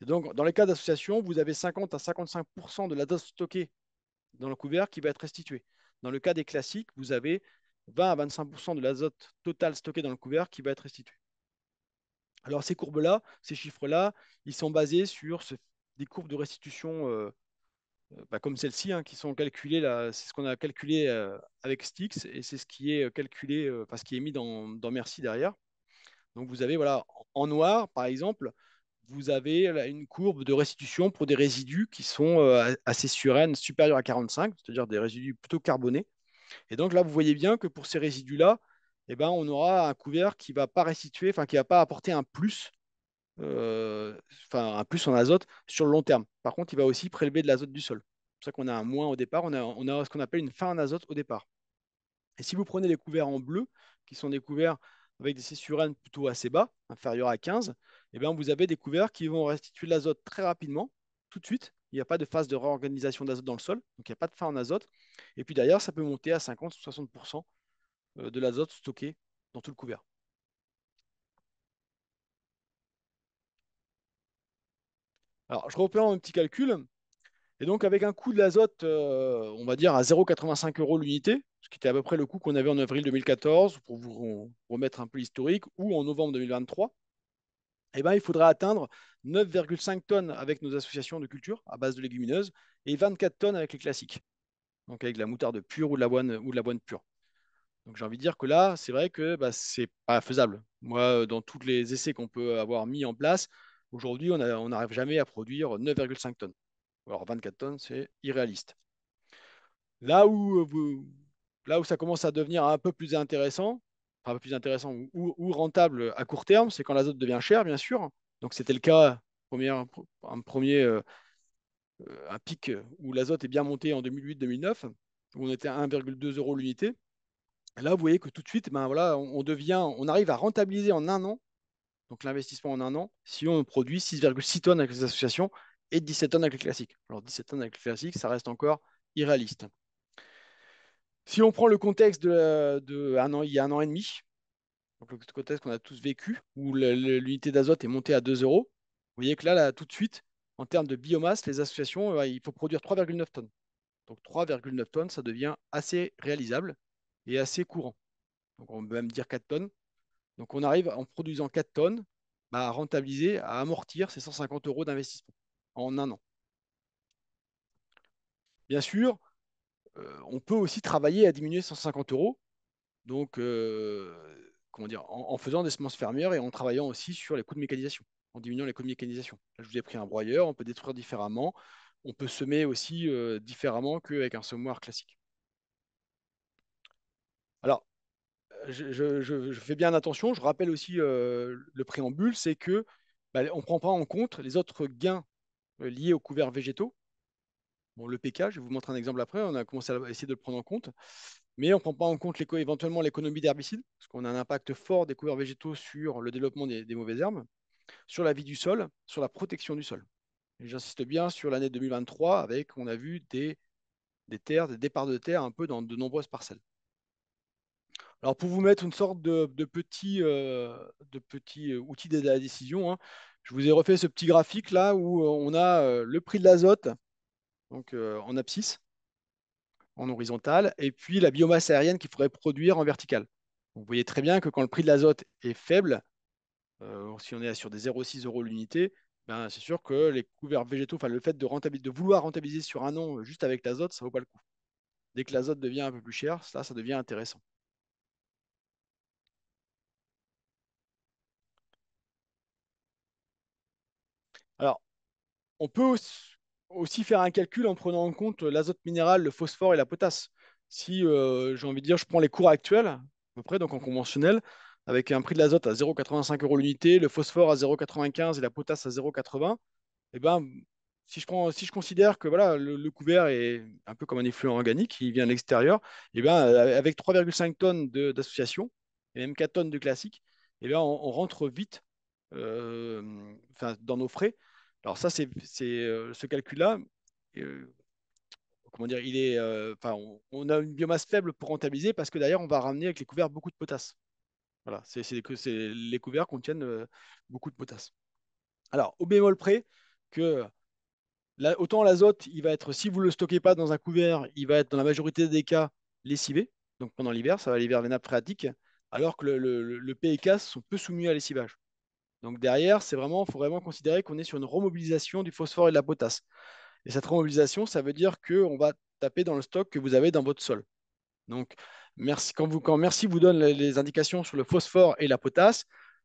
donc, dans les cas d'associations, vous avez 50 à 55 de l'azote stocké dans le couvert qui va être restitué. Dans le cas des classiques, vous avez 20 à 25 de l'azote total stocké dans le couvert qui va être restitué. Alors ces courbes-là, ces chiffres-là, ils sont basés sur des courbes de restitution euh, euh, bah, comme celles-ci, hein, qui sont calculées, c'est ce qu'on a calculé euh, avec Stix et c'est ce qui est euh, calculé, parce qui est mis dans, Merci derrière. Donc vous avez, voilà, en noir, par exemple, vous avez une courbe de restitution pour des résidus qui sont assez surènes, supérieurs à 45, c'est-à-dire des résidus plutôt carbonés. Et donc là, vous voyez bien que pour ces résidus-là, eh ben, on aura un couvert qui va pas restituer, enfin qui ne va pas apporter un plus euh, enfin un plus en azote sur le long terme. Par contre, il va aussi prélever de l'azote du sol. C'est pour ça qu'on a un moins au départ, on a, ce qu'on appelle une fin en azote au départ. Et si vous prenez les couverts en bleu, qui sont des couverts avec des cisuranes plutôt assez bas, inférieurs à 15, eh bien vous avez des couverts qui vont restituer l'azote très rapidement, tout de suite. Il n'y a pas de phase de réorganisation d'azote dans le sol, donc il n'y a pas de fin en azote. Et puis d'ailleurs, ça peut monter à 50 ou 60% euh, de l'azote stocké dans tout le couvert. Alors, je reprends un petit calcul. Et donc, avec un coût de l'azote, euh, on va dire à 0,85 euros l'unité, ce qui était à peu près le coût qu'on avait en avril 2014, pour vous remettre un peu l'historique, ou en novembre 2023, eh ben, il faudra atteindre 9,5 tonnes avec nos associations de culture à base de légumineuses et 24 tonnes avec les classiques, donc avec la moutarde pure ou de la ou pure. Donc j'ai envie de dire que là, c'est vrai que ce bah, c'est pas faisable. Moi, euh, dans tous les essais qu'on peut avoir mis en place, Aujourd'hui, on n'arrive jamais à produire 9,5 tonnes. Alors 24 tonnes, c'est irréaliste. Euh, là où, ça commence à devenir un peu plus intéressant, un peu plus intéressant ou, rentable à court terme, c'est quand l'azote devient cher, bien sûr. Donc c'était le cas, un premier euh, euh, un pic où l'azote est bien monté en 2008-2009, où on était à 1,2 euros l'unité. Là, vous voyez que tout de suite, ben voilà, on, devient, on arrive à rentabiliser en un an donc l'investissement en un an, si on produit 6,6 tonnes avec les associations et 17 tonnes avec les classiques. Alors 17 tonnes avec les classiques, ça reste encore irréaliste. Si on prend le contexte de, un an, il y a un an et demi, donc le contexte qu'on a tous vécu, où l'unité d'azote est montée à 2 euros, vous voyez que là, là, tout de suite, en termes de biomasse, les associations, euh, il faut produire 3,9 tonnes. Donc 3,9 tonnes, ça devient assez réalisable et assez courant. Donc on peut même dire 4 tonnes, donc on arrive en produisant 4 tonnes bah, à rentabiliser, à amortir ces 150 euros d'investissement en un an. Bien sûr, euh, on peut aussi travailler à diminuer 150 euros. Donc, euh, comment dire, en, faisant des semences fermières et en travaillant aussi sur les coûts de mécanisation, en diminuant les coûts de mécanisation. Là, je vous ai pris un broyeur, on peut détruire différemment, on peut semer aussi euh, différemment qu'avec un semoir classique. Alors, je, fais bien attention. Je rappelle aussi euh, le préambule, c'est que bah, on ne prend pas en compte les autres gains euh, liés aux couverts végétaux. Bon, le PK, je vais vous montrer un exemple après. On a commencé à essayer de le prendre en compte, mais on ne prend pas en compte éventuellement l'économie d'herbicides, parce qu'on a un impact fort des couverts végétaux sur le développement des, mauvaises herbes, sur la vie du sol, sur la protection du sol. J'insiste bien sur l'année 2023 avec, on a vu des, des terres, des départs de terre un peu dans de nombreuses parcelles. Alors pour vous mettre une sorte de, petit, euh, de euh, outil d'aide à la décision, hein, je vous ai refait ce petit graphique là où euh, on a le prix de l'azote en abscisse, en horizontal, et puis la biomasse aérienne qu'il faudrait produire en verticale. vous voyez très bien que quand le prix de l'azote est faible, si on est sur des 0,6 euros l'unité, ben, c'est sûr que les couverts végétaux, enfin le fait de, vouloir rentabiliser sur un an juste avec l'azote, ça ne vaut pas le coup. Dès que l'azote devient un peu plus cher, ça devient intéressant. on peut aussi faire un calcul en prenant en compte l'azote minéral, le phosphore et la potasse. Si euh, j'ai envie de dire, je prends les cours actuels, à peu près, donc en conventionnel, avec un prix de l'azote à 0,85 euros l'unité, le phosphore à 0,95 et la potasse à 0,80, eh ben, si je, si je considère que voilà, le, couvert est un peu comme un effluent organique, il vient de l'extérieur, eh ben, euh, avec 3,5 tonnes d'association et même 4 tonnes de classique, eh ben, on, rentre vite euh, dans nos frais alors ça, c'est euh, ce calcul-là. Euh, comment dire Il est, euh, on, a une biomasse faible pour rentabiliser parce que d'ailleurs, on va ramener avec les couverts beaucoup de potasse. Voilà, c'est les couverts contiennent beaucoup de potasse. Alors, au bémol près que autant l'azote, il va être, si vous ne le stockez pas dans un couvert, il va être dans la majorité des cas lessivé, donc pendant l'hiver, ça va l'hiver les nappes alors que le, P et K sont peu soumis à lessivage. Donc derrière, c'est vraiment, faut vraiment considérer qu'on est sur une remobilisation du phosphore et de la potasse. Et cette remobilisation, ça veut dire qu'on va taper dans le stock que vous avez dans votre sol. Donc, merci, quand, vous, Merci vous donne les indications sur le phosphore et la potasse,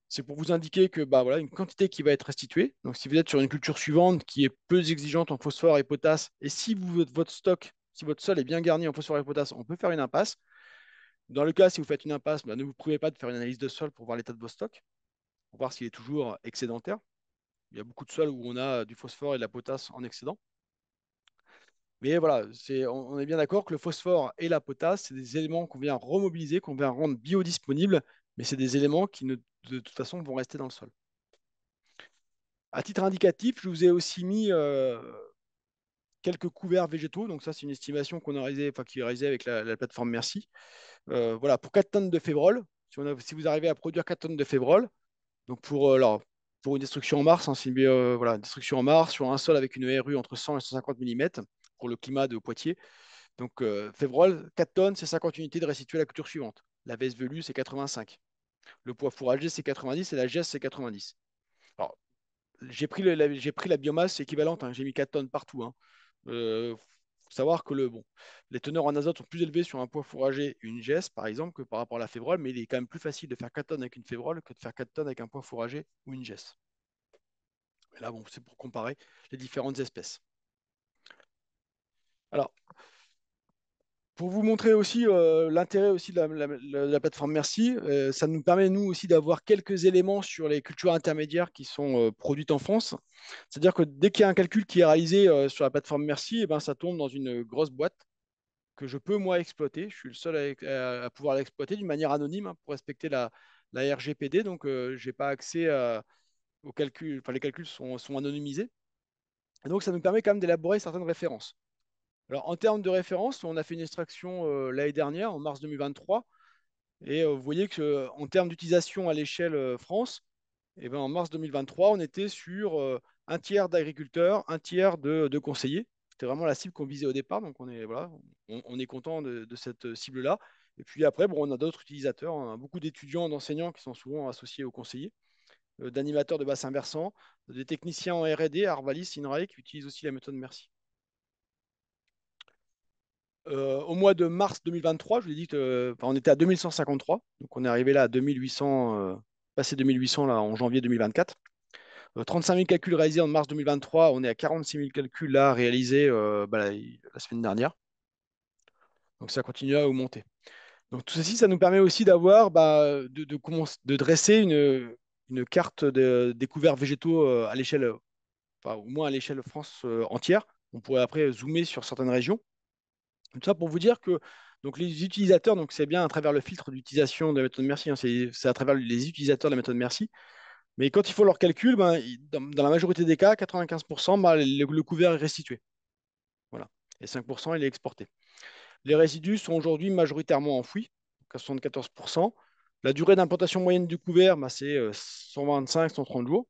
c'est pour vous indiquer que bah, voilà, une quantité qui va être restituée. Donc, si vous êtes sur une culture suivante qui est peu exigeante en phosphore et potasse, et si votre stock, si votre sol est bien garni en phosphore et potasse, on peut faire une impasse. Dans le cas, si vous faites une impasse, bah, ne vous prouvez pas de faire une analyse de sol pour voir l'état de vos stocks pour voir s'il est toujours excédentaire. Il y a beaucoup de sols où on a du phosphore et de la potasse en excédent. Mais voilà, on, est bien d'accord que le phosphore et la potasse, c'est des éléments qu'on vient remobiliser, qu'on vient rendre biodisponibles, mais c'est des éléments qui, ne, de toute façon, vont rester dans le sol. À titre indicatif, je vous ai aussi mis euh, quelques couverts végétaux. Donc ça, c'est une estimation qu'on a réalisée, avec la, plateforme Merci. Euh, voilà, pour 4 tonnes de fébrol si, vous arrivez à produire 4 tonnes de fébrol donc pour, euh, alors, pour une destruction en Mars, c'est hein, euh, voilà, destruction en Mars sur un sol avec une RU entre 100 et 150 mm pour le climat de Poitiers. Donc euh, 4 tonnes, c'est 50 unités de restituer la culture suivante. La baisse velue, c'est 85. Le poids fourragé, c'est 90 et la geste, c'est 90. Alors, j'ai pris, pris, la biomasse équivalente, hein. j'ai mis 4 tonnes partout. Hein. Euh, savoir que le, bon, les teneurs en azote sont plus élevées sur un poids fourragé, une geste par exemple, que par rapport à la févrole, mais il est quand même plus facile de faire 4 tonnes avec une févrole que de faire 4 tonnes avec un poids fourragé ou une GES. là, bon, c'est pour comparer les différentes espèces. Alors, pour vous montrer aussi euh, l'intérêt aussi de la, plateforme Merci, euh, ça nous permet nous aussi d'avoir quelques éléments sur les cultures intermédiaires qui sont euh, produites en France. C'est-à-dire que dès qu'il y a un calcul qui est réalisé sur la plateforme Merci, et eh ben, ça tombe dans une grosse boîte que je peux moi exploiter. Je suis le seul à, pouvoir l'exploiter d'une manière anonyme hein, pour respecter la, RGPD. Donc, je n'ai pas accès aux calculs, enfin les calculs sont, sont anonymisés. donc, ça nous permet quand même d'élaborer certaines références en termes de référence, on a fait une extraction euh, l'année dernière, en mars 2023. Et euh, vous voyez qu'en termes d'utilisation à l'échelle euh, France, eh ben, en mars 2023, on était sur un tiers d'agriculteurs, un tiers de, conseillers. C'était vraiment la cible qu'on visait au départ. Donc, on est, voilà, on, est content de, cette cible-là. Et puis après, bon, on a d'autres utilisateurs, hein, beaucoup d'étudiants, d'enseignants qui sont souvent associés aux conseillers, d'animateurs de bassin versants, des techniciens en RD, Arvalis, INRAE, qui utilisent aussi la méthode Merci. Euh, au mois de mars 2023, je vous l'ai dit, euh, on était à 2153, donc on est arrivé là à 2800, euh, passé 2800 là, en janvier 2024. 35 000 calculs réalisés en mars 2023, on est à 46 000 calculs là réalisés bah, la, semaine dernière. Donc ça continue à augmenter. Donc tout ceci, ça nous permet aussi d'avoir, bah, de, dresser une, carte de, des couverts végétaux à l'échelle, au moins à l'échelle France entière. On pourrait après zoomer sur certaines régions tout ça pour vous dire que donc les utilisateurs, donc c'est bien à travers le filtre d'utilisation de la méthode Merci, hein, c'est à travers les utilisateurs de la méthode Merci. Mais quand il faut leur calcul, ben, dans, la majorité des cas, 95%, ben, le, couvert est restitué. Voilà. Et 5%, il est exporté. Les résidus sont aujourd'hui majoritairement enfouis, 74%. La durée d'implantation moyenne du couvert, ben, c'est 125-130 euh, jours.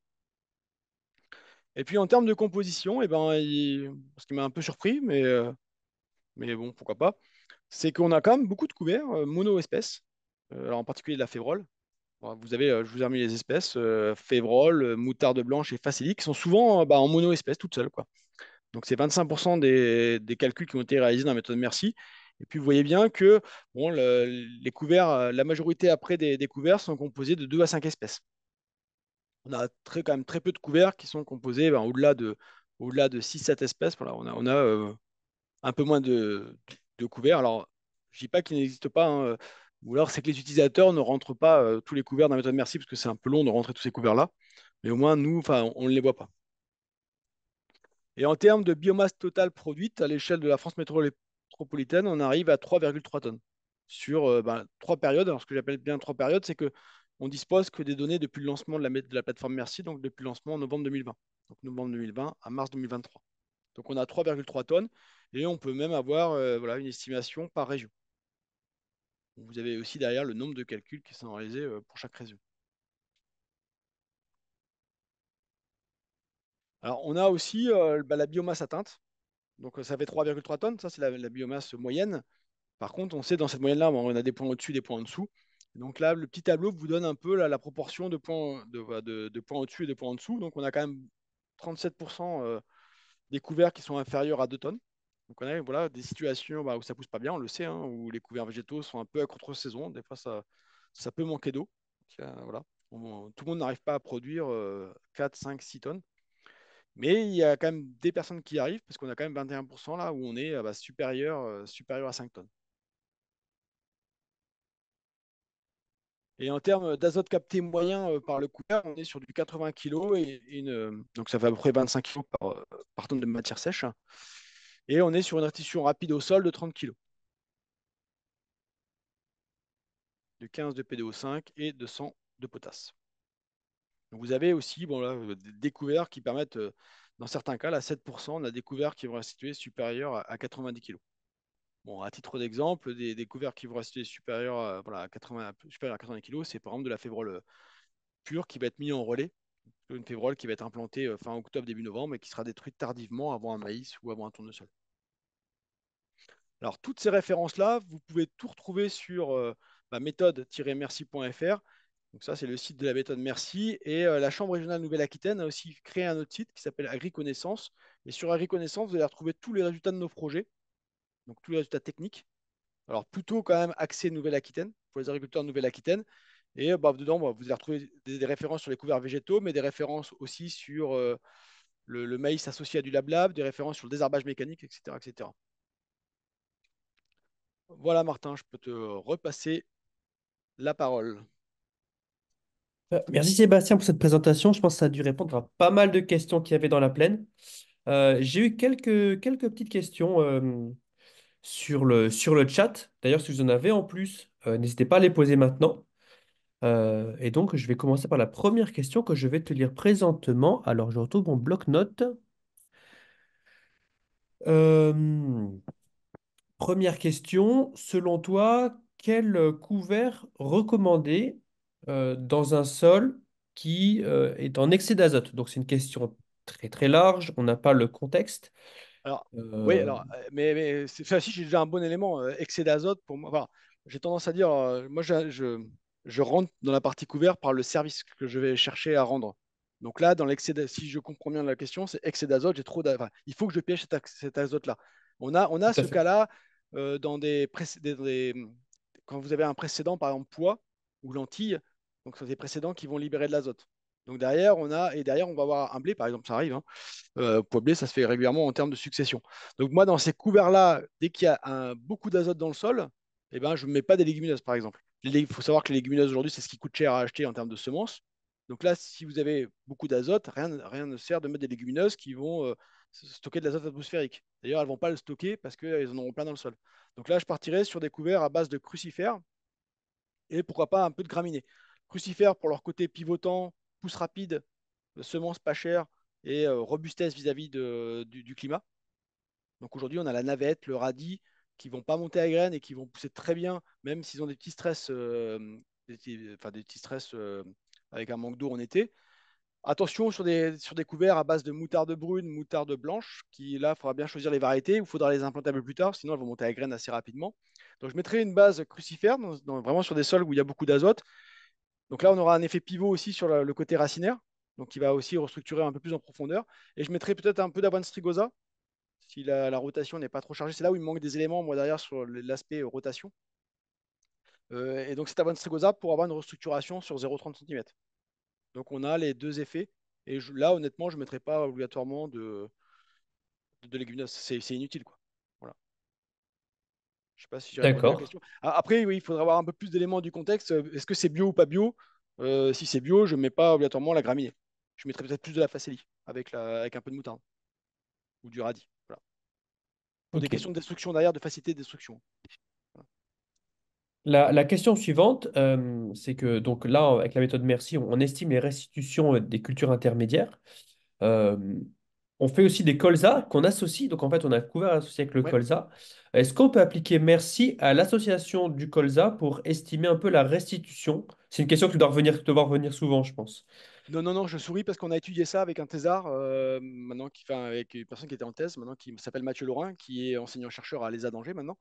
Et puis en termes de composition, eh ben, ce qui m'a un peu surpris, mais euh, mais bon, pourquoi pas, c'est qu'on a quand même beaucoup de couverts euh, mono-espèces, euh, en particulier de la févrole. Vous avez, euh, je vous ai remis les espèces, févrole, moutarde blanche et facélie, qui sont souvent bah, en mono-espèce, toutes seules. Donc c'est 25% des, calculs qui ont été réalisés dans la méthode Merci. Et puis vous voyez bien que bon, les couverts, la majorité après des, couverts sont composés de 2 à 5 espèces. On a très, quand même très peu de couverts qui sont composés ben, au-delà de, au de 6-7 espèces. Voilà, on a, on a un peu moins de, couverts. Alors, je ne dis pas qu'il n'existe pas. Hein, euh, ou alors, c'est que les utilisateurs ne rentrent pas euh, tous les couverts dans la méthode merci, parce que c'est un peu long de rentrer tous ces couverts-là. Mais au moins, nous, on ne les voit pas. Et en termes de biomasse totale produite, à l'échelle de la France métropolitaine, on arrive à 3,3 tonnes sur euh, ben, trois périodes. Alors, ce que j'appelle bien trois périodes, c'est que on dispose que des données depuis le lancement de la, de la plateforme Merci, donc depuis le lancement en novembre 2020. Donc, novembre 2020 à mars 2023. Donc on a 3,3 tonnes et on peut même avoir euh, une estimation par région. Vous avez aussi derrière le nombre de calculs qui sont réalisés euh, pour chaque région. Alors on a aussi euh, bah, la biomasse atteinte. Donc ça fait 3,3 tonnes, ça c'est la, biomasse moyenne. Par contre, on sait dans cette moyenne-là, on a des points au-dessus, des points en dessous. Donc là, le petit tableau vous donne un peu la, proportion de points, de, de points au-dessus et de points en dessous. Donc on a quand même 37% des couverts qui sont inférieurs à 2 tonnes. Donc on a voilà, des situations bah, où ça pousse pas bien, on le sait, hein, où les couverts végétaux sont un peu à contre-saison. Des fois, ça, ça peut manquer d'eau. Euh, voilà. tout le monde n'arrive pas à produire 4, 5, 6 tonnes. Mais il y a quand même des personnes qui arrivent, parce qu'on a quand même 21% là où on est euh, bah, supérieur, euh, supérieur à 5 tonnes. Et en termes d'azote capté moyen euh, par le couvert, on est sur du 80 kg et euh, donc ça fait à peu près 25 kg euh, par, tonne de matière sèche. Et on est sur une restitution rapide au sol de 30 kg. De 15 de PDO5 et de 100 de potasse. vous avez aussi des découvertes qui permettent, dans certains cas, à 7%, on a des qui vont restituer supérieure à 90 kg à titre d'exemple, des, découvertes couverts qui vont rester supérieurs, voilà, à 80, kg, c'est par exemple de la févrole euh, pure qui va être mise en relais. Une févrole qui va être implantée euh, fin octobre, début novembre et qui sera détruite tardivement avant un maïs ou avant un tournesol. Alors, toutes ces références-là, vous pouvez tout retrouver sur euh, bah, méthode-merci.fr. Donc, ça, c'est le site de la méthode Merci. Et la Chambre régionale Nouvelle-Aquitaine a aussi créé un autre site qui s'appelle AgriConnaissance. Et sur AgriConnaissance, vous allez retrouver tous les résultats de nos projets donc tous les résultats techniques. Alors plutôt quand même accès Nouvelle-Aquitaine, pour les agriculteurs de Nouvelle-Aquitaine. Et euh, dedans, vous allez retrouver des, références sur les couverts végétaux, mais des références aussi sur euh, le, maïs associé à du lablab, des références sur le désherbage mécanique, etc. etc. Voilà, Martin, je peux te repasser la parole. Euh, merci Sébastien pour cette présentation. Je pense que ça a dû répondre à pas mal de questions qu'il y avait dans la plaine. j'ai eu quelques, quelques petites questions sur le, sur le chat. D'ailleurs, si vous en avez en plus, euh, n'hésitez pas à les poser maintenant. Euh, et donc, je vais commencer par la première question que je vais te lire présentement. Alors, je retrouve mon bloc-notes. Euh, première question, selon toi, quel couvert recommander dans un sol qui est en excès d'azote? Donc, c'est une question très très large, on n'a pas le contexte. Alors, euh, Oui, alors, euh, mais, mais si j'ai déjà un bon élément, euh, excès d'azote, pour moi, j'ai tendance à dire, moi, je, je, rentre dans la partie couverte par le service que je vais chercher à rendre. Donc là, dans l'excès, si je comprends bien la question, c'est excès d'azote, j'ai trop il faut que je piège cet, azote-là. On a, on a ce cas-là dans des, quand vous avez un précédent, par exemple poids ou lentille, donc ce sont des précédents qui vont libérer de l'azote. Donc derrière, on a, et derrière, on va avoir un blé, par exemple, ça arrive. Pour hein. Euh, blé, ça se fait régulièrement en termes de succession. Donc moi, dans ces couverts-là, dès qu'il y a beaucoup d'azote dans le sol, eh ben, je ne mets pas des légumineuses, par exemple. Il faut savoir que les légumineuses aujourd'hui, c'est ce qui coûte cher à acheter en termes de semences. Donc là, si vous avez beaucoup d'azote, rien, rien ne sert de mettre des légumineuses qui vont euh, stocker de l'azote atmosphérique. D'ailleurs, elles ne vont pas le stocker parce qu'elles en auront plein dans le sol. Donc là, je partirais sur des couverts à base de crucifères et pourquoi pas un peu de graminées. Crucifères pour leur côté pivotant, pousse rapide, semences pas chères et euh, robustesse vis-à-vis du, climat. Donc aujourd'hui, on a la navette, le radis, qui vont pas monter à graines et qui vont pousser très bien, même s'ils ont des petits stress, euh, enfin, des petits stress euh, avec un manque d'eau en été. Attention sur des, sur des couverts à base de moutarde brune, moutarde blanche, qui là, il faudra bien choisir les variétés il faudra les implanter un peu plus tard, sinon elles vont monter à graines assez rapidement. Donc je mettrai une base crucifère, vraiment sur des sols où il y a beaucoup d'azote, donc là, on aura un effet pivot aussi sur le, côté racinaire, donc qui va aussi restructurer un peu plus en profondeur. Et je mettrai peut-être un peu d'avoine strigosa si la, rotation n'est pas trop chargée. C'est là où il manque des éléments, moi, derrière, sur l'aspect euh, rotation. Euh, et donc c'est avant-strigosa pour avoir une restructuration sur 0,30 cm. Donc on a les deux effets. Et là, honnêtement, je ne mettrai pas obligatoirement de, de, légumineuses. C'est inutile. Je sais pas si j'ai la question. Ah, après, oui, il faudra avoir un peu plus d'éléments du contexte. Euh, est-ce que c'est bio ou pas bio euh, Si c'est bio, je ne mets pas obligatoirement la graminée. Je mettrais peut-être plus de la facélie avec, avec un peu de moutarde ou du radis. Voilà. Pour des questions de destruction derrière, de facilité de destruction. La, question suivante, euh, c'est que donc là, avec la méthode Merci, on, estime les restitutions des cultures intermédiaires. On fait aussi des colza qu'on associe. Donc, en fait, on a couvert associé avec le colza. Est-ce qu'on peut appliquer merci à l'association du colza pour estimer un peu la restitution C'est une question que tu dois revenir, devoir revenir souvent, je pense. Non, non, non, je souris parce qu'on a étudié ça avec un thésard, euh, maintenant qui, enfin, avec une personne qui était en thèse, maintenant qui s'appelle Mathieu Laurin, qui est enseignant-chercheur à l'ESA d'Angers maintenant.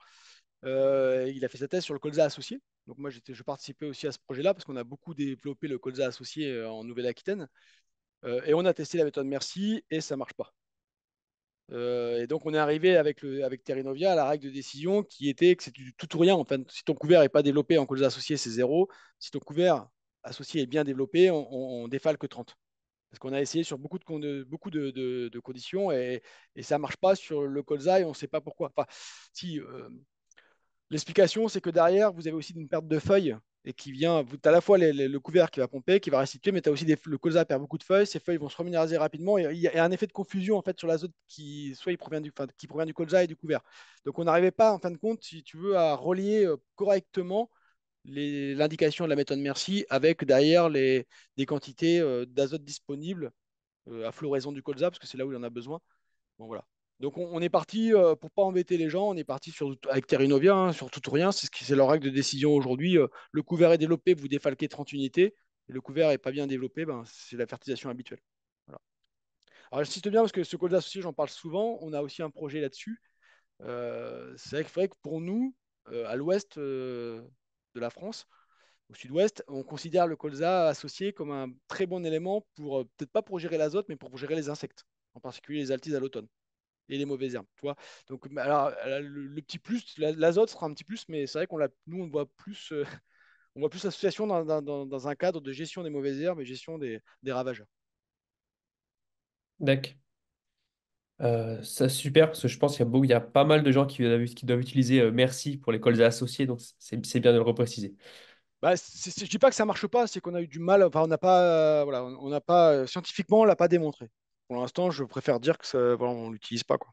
Euh, il a fait sa thèse sur le colza associé. Donc moi, je participais aussi à ce projet-là parce qu'on a beaucoup développé le colza associé euh, en Nouvelle-Aquitaine. Euh, et on a testé la méthode merci et ça ne marche pas. Euh, et donc on est arrivé avec, le, avec Terrinovia à la règle de décision qui était que c'est du tout ou rien. Enfin, si ton couvert n'est pas développé en colza associé, c'est zéro. Si ton couvert associé est bien développé, on, défale que 30 parce qu'on a essayé sur beaucoup de, beaucoup de, conditions et, ça ne marche pas sur le colza et on ne sait pas pourquoi. Enfin, si, euh, L'explication, c'est que derrière, vous avez aussi une perte de feuilles et qui vient. Tu as à la fois le couvert qui va pomper, qui va restituer, mais tu as aussi des, le colza perd beaucoup de feuilles, ces feuilles vont se reminéraliser rapidement. Et il y a un effet de confusion en fait sur l'azote qui soit il provient du, qui provient du colza et du couvert. Donc on n'arrivait pas en fin de compte, si tu veux, à relier euh, correctement l'indication de la méthode Merci avec derrière les, des quantités euh, d'azote disponibles euh, à floraison du colza, parce que c'est là où il en a besoin. Bon voilà. Donc on, est parti, pour euh, pour pas embêter les gens, on est parti sur, avec Terrinovia, hein, sur tout ou rien. C'est ce leur règle de décision aujourd'hui. Euh. le couvert est développé, vous défalquez 30 unités. le couvert n'est pas bien développé, ben, c'est la fertilisation habituelle. Alors j'insiste bien parce que ce colza associé, j'en parle souvent. On a aussi un projet là-dessus. Euh, c'est vrai que pour nous, à l'ouest de la France, au sud-ouest, on considère le colza associé comme un très bon élément pour, peut-être pas pour gérer l'azote, mais pour gérer les insectes, en particulier les altises à l'automne et les mauvaises herbes. Tu Donc, alors, le, petit plus, l'azote sera un petit plus, mais c'est vrai qu'on l'a, nous, on voit plus, euh, on voit plus l'association dans, un cadre de gestion des mauvaises herbes et gestion des, ravageurs. D'accord. Euh, ça super parce que je pense qu'il y, a y a pas mal de gens qui, doivent utiliser euh, merci pour les calls associés, donc c'est, bien de le repréciser. Bah, ne je dis pas que ça marche pas, c'est qu'on a eu du mal, enfin on n'a pas, euh, voilà, on n'a pas scientifiquement, on l'a pas démontré pour l'instant, je préfère dire que ça, on l'utilise pas, quoi.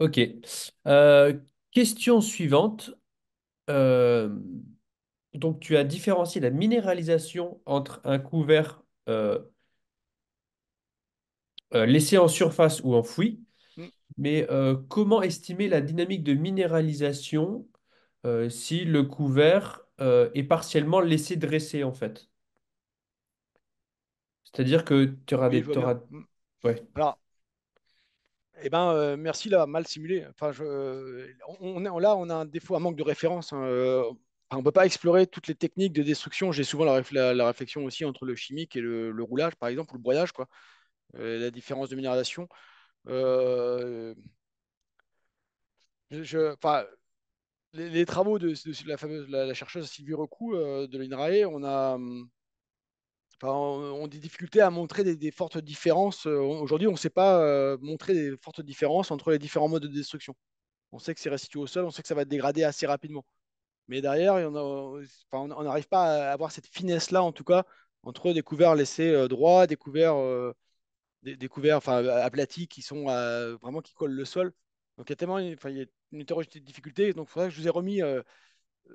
Ok. Euh, question suivante. Euh, donc, tu as différencié la minéralisation entre un couvert euh, laissé en surface ou enfoui. Mm. Mais comment estimer la dynamique de minéralisation si le couvert est partiellement laissé dresser, en fait? C'est-à-dire que tu auras des. Mm. eh ben, euh, merci là, mal simulé. Enfin, on, là, on a un défaut, un manque de référence. Hein, euh, on ne peut pas explorer toutes les techniques de destruction. J'ai souvent la, réflexion aussi entre le chimique et le, roulage, par exemple, ou le broyage, quoi. Euh, la différence de minéralisation. les, travaux de, la fameuse la, chercheuse Sylvie Recoux de l'INRAE, on a, hum, on ont des difficultés à montrer des, fortes différences. Aujourd'hui, on ne sait pas montrer des fortes différences entre les différents modes de destruction. On sait que c'est restitué au sol, on sait que ça va dégrader assez rapidement. Mais derrière, on n'arrive pas à avoir cette finesse-là, en tout cas, entre des couverts laissés droits, des couverts, enfin, aplatis qui sont vraiment qui collent le sol. Donc il y a tellement y a une hétérogénéité de difficultés. Donc pour ça que je vous ai remis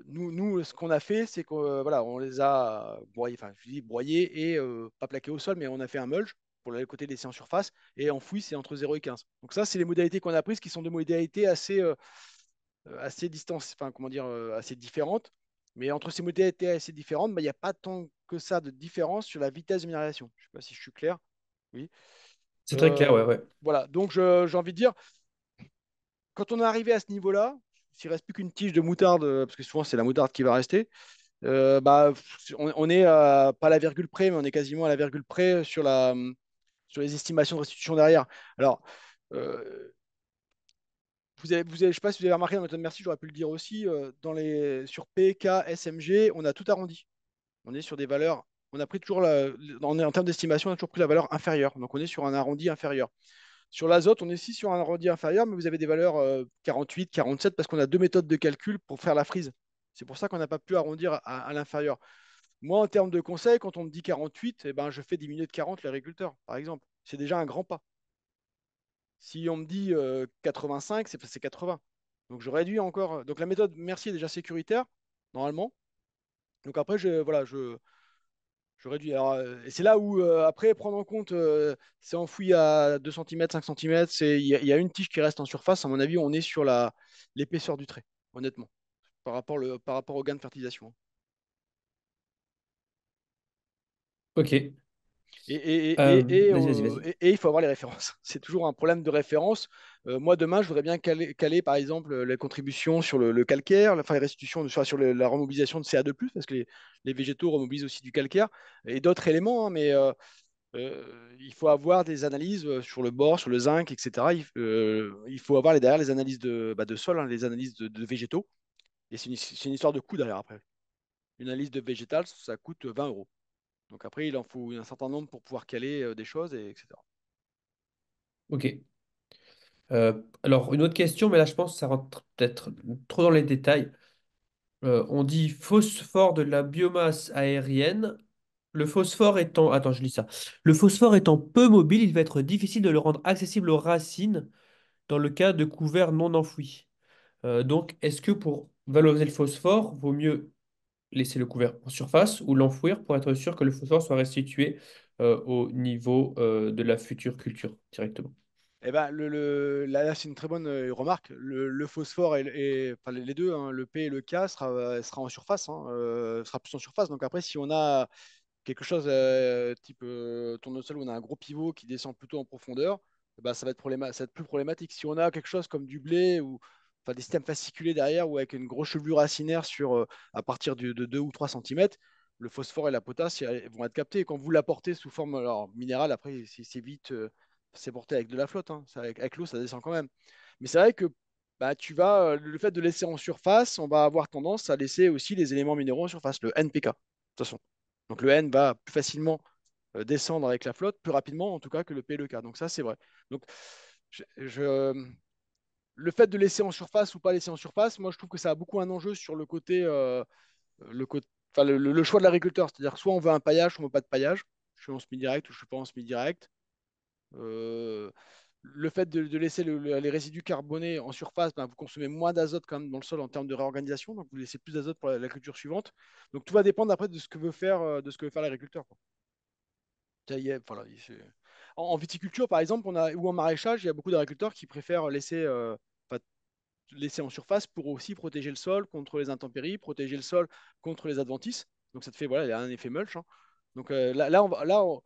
nous, ce qu'on a fait, c'est qu'on euh, voilà, on les a euh, broyés, enfin, je et euh, pas plaqués au sol, mais on a fait un mulch pour le côté des en surface et enfoui, c'est entre 0 et 15. Donc, ça, c'est les modalités qu'on a prises qui sont des modalités assez, assez, distance, enfin, comment dire, assez différentes. Mais entre ces modalités assez différentes, bah, il n'y a pas tant que ça de différence sur la vitesse de minéralisation. Je ne sais pas si je suis clair. Oui. C'est très clair, ouais, ouais. Voilà, donc j'ai envie de dire, quand on est arrivé à ce niveau-là, s'il reste plus qu'une tige de moutarde, euh, parce que souvent c'est la moutarde qui va rester, euh, bah, on, est pas à la virgule près, mais on est quasiment à la virgule près sur, la, hum, sur les estimations de restitution derrière. Alors, euh, vous je ne sais pas si vous avez remarqué dans méthode merci, j'aurais pu le dire aussi, dans les, sur PK, SMG, on a tout arrondi. On est sur des valeurs, on a pris toujours, la, en termes d'estimation, on a toujours pris la valeur inférieure. Donc on est sur un arrondi inférieur. Sur l'azote, on est ici sur un arrondi inférieur, mais vous avez des valeurs 48, euh, 47, parce qu'on a deux méthodes de calcul pour faire la frise. C'est pour ça qu'on n'a pas pu arrondir à, l'inférieur. Moi, en termes de conseil, quand on me dit 48, eh ben, je fais diminuer de 40 l'agriculteur, par exemple. C'est déjà un grand pas. Si on me dit 85, euh, c'est 80. Donc je réduis encore. Donc la méthode merci est déjà sécuritaire, normalement. Donc après, je, voilà, je, J'aurais dû. Alors, euh, c'est là où, euh, après, prendre en compte, euh, c'est enfoui à 2 cm, 5 cm. Il y, a une tige qui reste en surface. À mon avis, on est sur la, l'épaisseur du trait, honnêtement, par rapport, le, par rapport au gain de fertilisation. Ok. Et, et, il faut avoir les références. C'est toujours un problème de référence. Euh, moi, demain, je voudrais bien caler, par exemple, les contributions sur le, calcaire, enfin, les restitutions sur, sur la remobilisation de CA2, parce que les, végétaux remobilisent aussi du calcaire et d'autres éléments. Hein, mais euh, euh, il faut avoir des analyses sur le bord, sur le zinc, etc. Il, faut avoir les, derrière les analyses de, bah, de sol, hein, les analyses de, végétaux. Et c'est une, histoire de coût derrière après. Une analyse de végétal, ça coûte 20 euros. Donc après, il en faut un certain nombre pour pouvoir caler euh, des choses, et etc. Ok. Euh, alors, une autre question, mais là, je pense que ça rentre peut-être trop dans les détails. Euh, on dit phosphore de la biomasse aérienne. Le phosphore étant... Attends, je lis ça. Le phosphore étant peu mobile, il va être difficile de le rendre accessible aux racines dans le cas de couverts non enfouis. donc, est-ce que pour valoriser le phosphore, vaut mieux laisser le couvert en surface ou l'enfouir pour être sûr que le phosphore soit restitué euh, au niveau euh, de la future culture directement eh ben, le, là, c'est une très bonne euh, remarque. Le, phosphore et, les deux, hein, le P et le K, sera, sera en surface, hein, sera plus en surface. Donc après, si on a quelque chose type tournesol où on a un gros pivot qui descend plutôt en profondeur, eh ben, ça, va être ça va être plus problématique. Si on a quelque chose comme du blé ou enfin des systèmes fasciculés derrière ou avec une grosse chevelure racinaire sur, euh, à partir de, 2 ou 3 cm, le phosphore et la potasse vont être captés. Et quand vous l'apportez sous forme alors, minérale, après, c'est vite, euh, c'est porté avec de la flotte. Hein. avec, l'eau, ça descend quand même. Mais c'est vrai que bah, tu vas, euh, le fait de laisser en surface, on va avoir tendance à laisser aussi les éléments minéraux en surface, le NPK, de toute façon. Donc le N va plus facilement descendre avec la flotte, plus rapidement en tout cas que le P et le K. Donc ça, c'est vrai. Donc je, le fait de laisser en surface ou pas laisser en surface, moi je trouve que ça a beaucoup un enjeu sur le côté, euh, le, choix de l'agriculteur. C'est-à-dire soit on veut un paillage, on ne veut pas de paillage. Je suis en semi-direct ou je ne suis pas en semi-direct. Euh, le fait de, laisser les résidus carbonés en surface, ben, vous consommez moins d'azote quand dans le sol en termes de réorganisation, donc vous laissez plus d'azote pour la, culture suivante. Donc tout va dépendre après de ce que veut faire, euh, de ce que veut faire l'agriculteur. Voilà, en, viticulture, par exemple, on a, ou en maraîchage, il y a beaucoup d'agriculteurs qui préfèrent laisser, euh, laisser en surface pour aussi protéger le sol contre les intempéries, protéger le sol contre les adventices. Donc ça te fait voilà, il un effet mulch. Hein. Donc euh, là, on là, on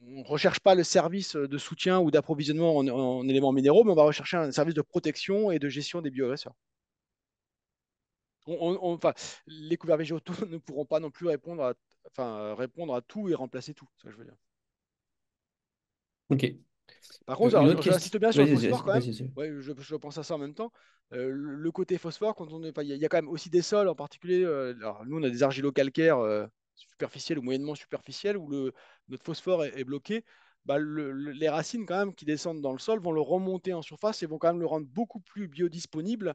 ne recherche pas le service de soutien ou d'approvisionnement en, éléments minéraux, mais on va rechercher un service de protection et de gestion des bioagresseurs. On, enfin, les couverts végétaux ne pourront pas non plus répondre à, enfin, répondre à tout et remplacer tout, ce que je veux dire. Ok. Par contre, je, euh, bien sur le phosphore quand même. je, pense à ça en même temps. Euh, le côté phosphore, quand on il y, a quand même aussi des sols en particulier. Euh, alors, nous, on a des argilo-calcaires superficiels ou moyennement superficiels où le, notre phosphore est, bloqué. Bah, les racines quand même qui descendent dans le sol vont le remonter en surface et vont quand même le rendre beaucoup plus biodisponible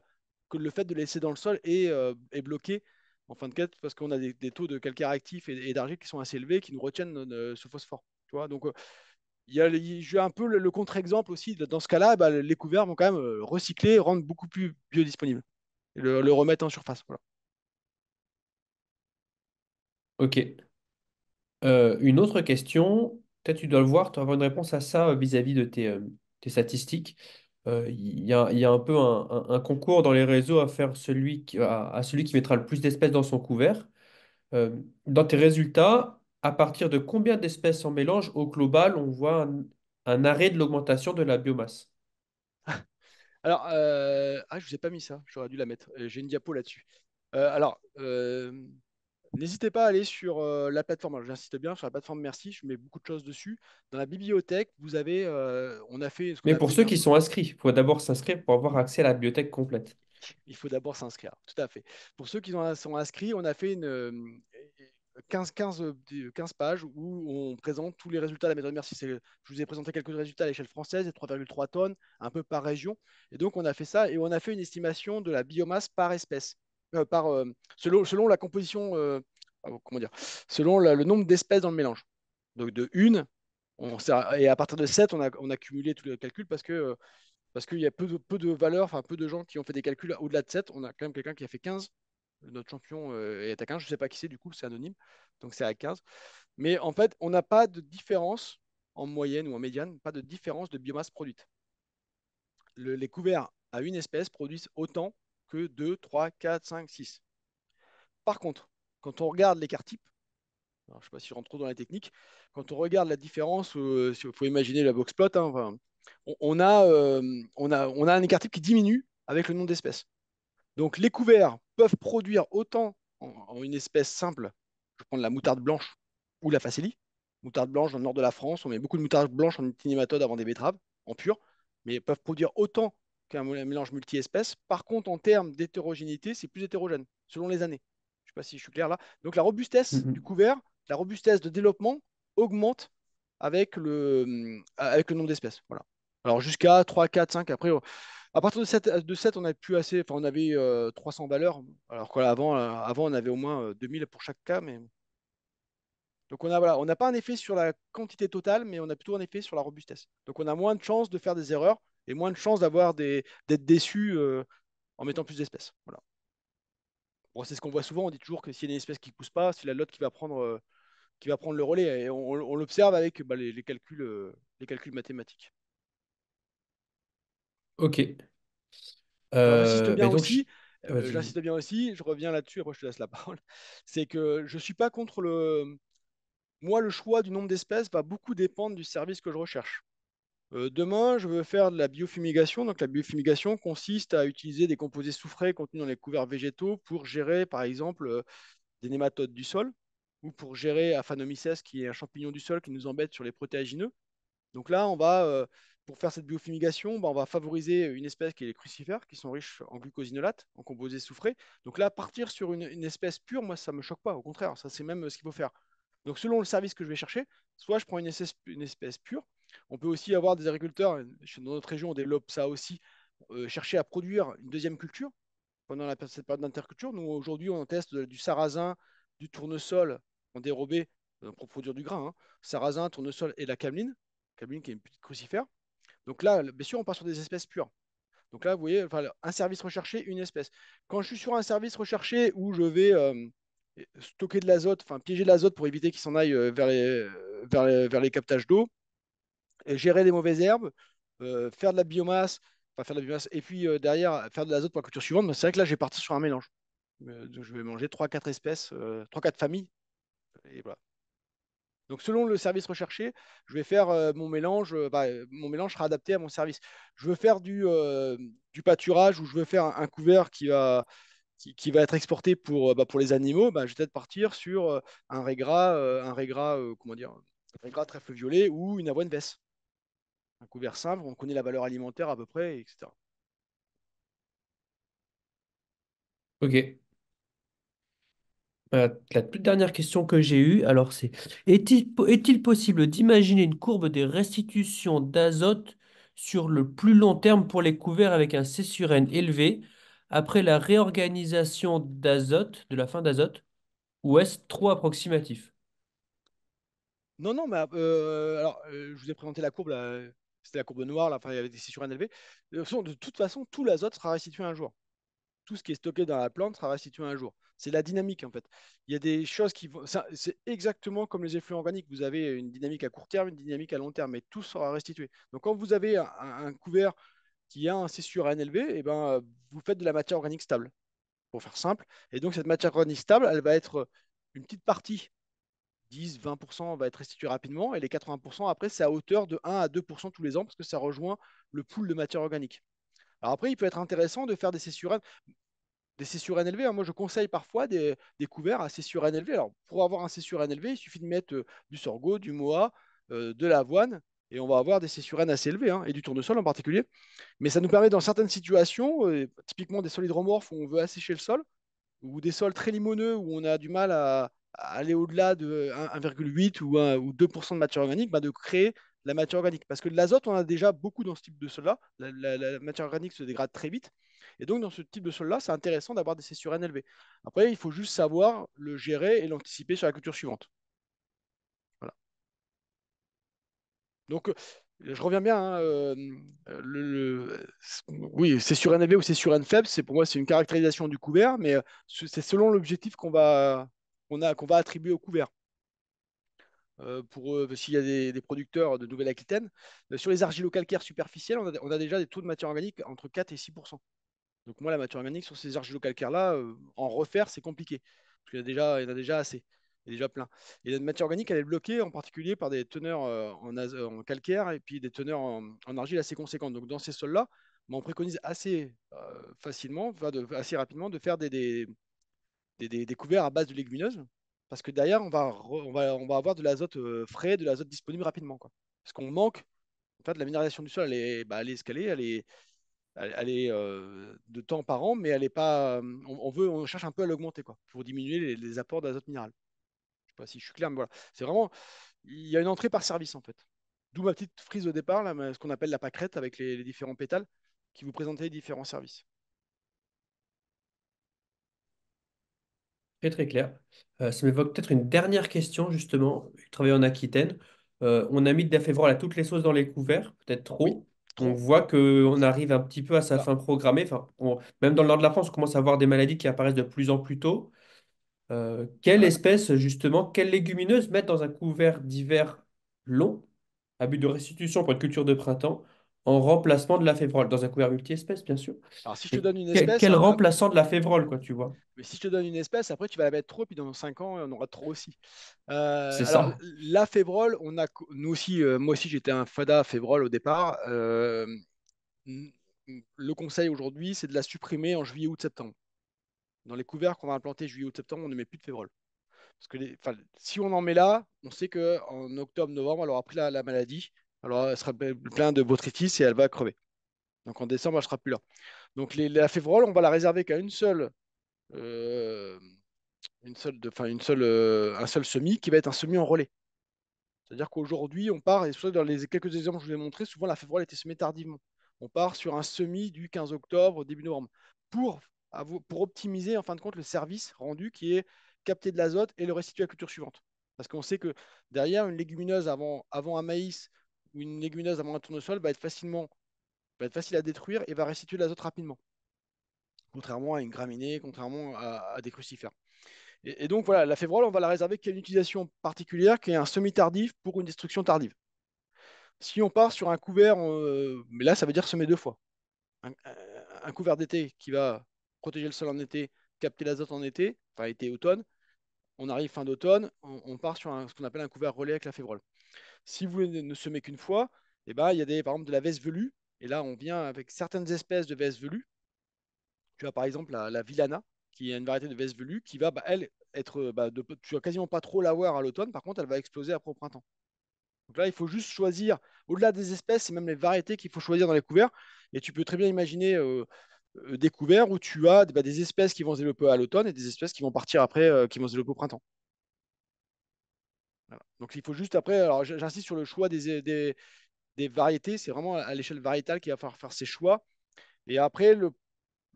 que le fait de laisser dans le sol et, est bloqué en fin de quête parce qu'on a des, taux de calcaire actif et, et d'argile qui sont assez élevés qui nous retiennent ce phosphore. Tu vois Donc il y a, j'ai un peu le, contre-exemple aussi. Dans ce cas-là, bah, les couverts vont quand même euh, recycler, rendre beaucoup plus biodisponible le, remettre en surface. Voilà. Ok. Euh, une autre question, peut-être tu dois le voir, tu avoir une réponse à ça euh, vis-à-vis de tes, tes statistiques. Il y, a, y, a, un peu un, concours dans les réseaux à faire celui qui, à, à celui qui mettra le plus d'espèces dans son couvert. dans tes résultats, à partir de combien d'espèces en mélange au global on voit un, arrêt de l'augmentation de la biomasse Alors, euh, ah, je ne vous ai pas mis ça, j'aurais dû la mettre. Euh, j'ai une diapo là-dessus. Euh, alors, n'hésitez pas à aller sur la plateforme, j'insiste bien, sur la plateforme Merci, je mets beaucoup de choses dessus. Dans la bibliothèque, vous avez, on a fait... Mais pour ceux hein. qui sont inscrits, il faut d'abord s'inscrire pour avoir accès à la bibliothèque complète il faut d'abord s'inscrire. Tout à fait. Pour ceux qui sont inscrits, on a fait une, 15, 15, 15 pages où on présente tous les résultats de la méthode Merci. Je vous ai présenté quelques résultats à l'échelle française, 3,3 tonnes, un peu par région. Et donc, on a fait ça et on a fait une estimation de la biomasse par espèce, euh, par, euh, selon, la composition, euh, comment dire, selon le nombre d'espèces dans le mélange. Donc, de une, et à partir de 7, on a, on cumulé tous les calculs parce que. parce qu'il y a peu de, peu de valeurs, enfin peu de gens qui ont fait des calculs au-delà de 7. On a quand même quelqu'un qui a fait 15, notre champion euh, est à 15. Je ne sais pas qui c'est, du coup, c'est anonyme. Donc c'est à 15. Mais en fait, on n'a pas de différence en moyenne ou en médiane, pas de différence de biomasse produite. les couverts à une espèce produisent autant que 2, 3, 4, 5, 6. Par contre, quand on regarde l'écart type, je ne sais pas si je rentre trop dans la technique, quand on regarde la différence, euh, si vous faut imaginer la box plot, hein, euh, on a un écart type qui diminue avec le nombre d'espèces. Donc les couverts peuvent produire autant en, une espèce simple, je prends prendre la moutarde blanche ou la facélie, moutarde blanche dans le nord de la France, on met beaucoup de moutarde blanche en tinématode avant des betteraves, en pur, mais peuvent produire autant qu'un mélange multi-espèces. Par contre, en termes d'hétérogénéité, c'est plus hétérogène, selon les années. Je ne sais pas si je suis clair là. Donc la robustesse mm-hmm. du couvert, la robustesse de développement augmente avec le, hum, nombre d'espèces. Voilà. Alors jusqu'à 3, 4, 5, après, à partir de 7, on a pu assez, enfin on avait 300 euh, valeurs, alors qu'avant euh, avant on avait au moins 2000 euh, pour chaque cas. Mais... Donc on n'a voilà, pas un effet sur la quantité totale, mais on a plutôt un effet sur la robustesse. Donc on a moins de chances de faire des erreurs et moins de chances d'avoir des, d'être déçus en mettant plus d'espèces. Voilà. c'est ce qu'on voit souvent, on dit toujours que s'il y a une espèce qui ne pousse pas, c'est la lotte qui va prendre, qui va prendre le relais. Et on, l'observe avec bah, les, calculs, les calculs mathématiques. Ok. Euh, euh, bah je euh, j'insiste bien aussi. je reviens là-dessus, après je te laisse la parole. C'est que je ne suis pas contre le. Moi, le choix du nombre d'espèces va beaucoup dépendre du service que je recherche. demain, je veux faire de la biofumigation. Donc, la biofumigation consiste à utiliser des composés soufrés contenus dans les couverts végétaux pour gérer, par exemple, des nématodes du sol ou pour gérer Aphanomyces, qui est un champignon du sol qui nous embête sur les protéagineux. Donc là, on va pour faire cette biofumigation, bah, on va favoriser une espèce qui est les crucifères, qui sont riches en glucosinolates, en composés soufrés. Donc là, partir sur une, espèce pure, moi, ça ne me choque pas. Au contraire, ça, c'est même euh, ce qu'il faut faire. Donc selon le service que je vais chercher, soit je prends une espèce, pure. On peut aussi avoir des agriculteurs, euh, dans notre région, on développe ça aussi, euh, chercher à produire une deuxième culture pendant la, cette période d'interculture. Nous, aujourd'hui, on teste du sarrasin, du tournesol en dérobé pour produire du grain. Hein. Sarrasin, tournesol et la cameline. Cameline qui est une petite crucifère. Donc là, bien sûr, on part sur des espèces pures. Donc là, vous voyez, un service recherché, une espèce. Quand je suis sur un service recherché où je vais euh, stocker de l'azote, enfin piéger de l'azote pour éviter qu'il s'en aille euh, euh, vers les, vers captages d'eau, gérer les mauvaises herbes, faire de la biomasse, enfin faire de la biomasse, et puis derrière faire de l'azote pour la culture suivante, c'est vrai que là, j'ai parti sur un mélange. je vais manger 3-4 espèces, 3-4 familles. Et voilà. Donc selon le service recherché, je vais faire euh, mon mélange, euh, bah, mon mélange sera adapté à mon service. Je veux faire du, euh, pâturage ou je veux faire un, couvert qui va, qui, va être exporté pour, bah, pour les animaux, bah, je vais peut-être partir sur un régras, un régras, comment dire, un régras trèfle violet ou une avoine vesse. Un couvert simple, on connaît la valeur alimentaire à peu près, etc. Ok, euh, la toute dernière question que j'ai eue, alors c'est est-il, possible d'imaginer une courbe des restitutions d'azote sur le plus long terme pour les couverts avec un C N élevé après la réorganisation d'azote, de la fin d'azote, ou est-ce trop approximatif? Non, non, mais euh, alors, euh, je vous ai présenté la courbe, c'était la courbe noire, enfin, il y avait des C sur N élevés. De toute façon, tout l'azote sera restitué un jour. Tout ce qui est stocké dans la plante sera restitué un jour c'est la dynamique en fait. Il y a des choses qui vont. C'est exactement comme les effluents organiques. Vous avez une dynamique à court terme, une dynamique à long terme, mais tout sera restitué. Donc quand vous avez un, couvert qui a un C à N élevé, et eh ben, euh, vous faites de la matière organique stable, pour faire simple. Et donc cette matière organique stable, elle va être une petite partie 10, 20% va être restituée rapidement et les 80% après, c'est à hauteur de 1 à 2% tous les ans parce que ça rejoint le pool de matière organique. Alors après, il peut être intéressant de faire des N des césures élevées. Hein. Moi, je conseille parfois des, couverts à césures élevées. Alors, pour avoir un césure élevé, il suffit de mettre euh, du sorgho, du moa, euh, de l'avoine, et on va avoir des césures assez élevées hein, et du tournesol en particulier. Mais ça nous permet, dans certaines situations, euh, typiquement des sols hydromorphes où on veut assécher le sol, ou des sols très limoneux où on a du mal à, aller au-delà de 1,8 ou, ou, 2% de matière organique, bah, de créer la matière organique. Parce que de l'azote, on a déjà beaucoup dans ce type de sol-là. La, matière organique se dégrade très vite. Et donc, dans ce type de sol-là, c'est intéressant d'avoir des céssures élevées. Après, il faut juste savoir le gérer et l'anticiper sur la culture suivante. Voilà. Donc, euh, je reviens bien. Hein, euh, le, euh, oui, c'est sur élevé ou c'est sur faible. C'est pour moi c'est une caractérisation du couvert, mais c'est selon l'objectif qu'on va a qu'on va attribuer au couvert. Euh, pour euh, s'il y a des, producteurs de Nouvelle-Aquitaine. Euh, sur les argiles calcaires superficiels, on a, on a, déjà des taux de matière organique entre 4 et 6 Donc moi, la matière organique sur ces argiles calcaires là en refaire, c'est compliqué. Parce qu'il y, a déjà, y en a déjà assez. Il y a déjà plein. Et la matière organique, elle est bloquée en particulier par des teneurs en, en calcaire et puis des teneurs en, argile assez conséquentes. Donc dans ces sols-là, bah, on préconise assez facilement, assez rapidement, de faire des, des, des couverts à base de légumineuses parce que derrière, on va, avoir de l'azote euh, frais, de l'azote disponible rapidement. Quoi. Parce qu'on manque. En fait, la minéralisation du sol, elle est, bah, elle est escalée, elle est, euh, de temps par an, mais elle est pas. Euh, on, cherche un peu à l'augmenter, quoi, pour diminuer les, apports d'azote minéral. Je ne sais pas si je suis clair, mais voilà. C'est vraiment, il y a une entrée par service en fait. D'où ma petite frise au départ, ce qu'on appelle la pâquerette avec les, différents pétales qui vous présentaient les différents services. Très, très clair. Euh, ça m'évoque peut-être une dernière question, justement. Je travaille en Aquitaine. Euh, on a mis de la à toutes les sauces dans les couverts, peut-être trop. On voit qu'on arrive un petit peu à sa fin programmée. Enfin, Même dans le nord de la France, on commence à voir des maladies qui apparaissent de plus en plus tôt. Euh, quelle espèce, justement, quelle légumineuse mettre dans un couvert d'hiver long à but de restitution pour une culture de printemps en remplacement de la févrole, dans un couvert multi espèces, bien sûr. Alors, si je te donne une espèce. Quel, remplaçant de la févrole, quoi, tu vois. Mais si je te donne une espèce, après, tu vas la mettre trop, puis dans 5 ans, on aura trop aussi. Euh, c'est ça. La févrole, on a, nous aussi, euh, moi aussi, j'étais un fada févrole au départ. Euh, le conseil aujourd'hui, c'est de la supprimer en juillet, août, septembre. Dans les couverts qu'on va implanter juillet, août, septembre, on ne met plus de févrole. Parce que si on en met là, on sait qu'en octobre, novembre, elle aura pris la maladie alors, elle sera pleine de botrytis et elle va crever. Donc, en décembre, elle ne sera plus là. Donc, la févrole, on va la réserver qu'à une seule. Euh, une seule, de, une seule euh, un seul semi qui va être un semis en relais. C'est-à-dire qu'aujourd'hui, on part, et dans les quelques exemples que je vous ai montrés, souvent la févrole était semée tardivement. On part sur un semi du 15 octobre, au début novembre, pour, pour optimiser en fin de compte le service rendu qui est capté de l'azote et le restituer à la culture suivante. Parce qu'on sait que derrière, une légumineuse avant, avant un maïs une légumineuse avant un tournesol va être facilement va être facile à détruire et va restituer l'azote rapidement. Contrairement à une graminée, contrairement à, des crucifères. Et, donc voilà, la févrole, on va la réserver qu'à une utilisation particulière, qui est un semi-tardif pour une destruction tardive. Si on part sur un couvert, euh, mais là ça veut dire semer deux fois. Un, couvert d'été qui va protéger le sol en été, capter l'azote en été, enfin été-automne. On arrive fin d'automne, on, part sur ce qu'on appelle un couvert relais avec la févrole. Si vous ne semez qu'une fois, eh ben, il y a des, par exemple de la veste velue. Et là, on vient avec certaines espèces de veste velue. Tu as par exemple la, vilana qui est une variété de veste velue, qui va, bah, elle, être, bah, de, tu vas quasiment pas trop voir à l'automne. Par contre, elle va exploser après au printemps. Donc là, il faut juste choisir, au-delà des espèces, c'est même les variétés qu'il faut choisir dans les couverts. Et tu peux très bien imaginer euh, euh, des couverts où tu as bah, des espèces qui vont se développer à l'automne et des espèces qui vont partir après, euh, qui vont se développer au printemps. Donc il faut juste après, alors j'insiste sur le choix des, des, variétés, c'est vraiment à l'échelle variétale qu'il va falloir faire ses choix. Et après,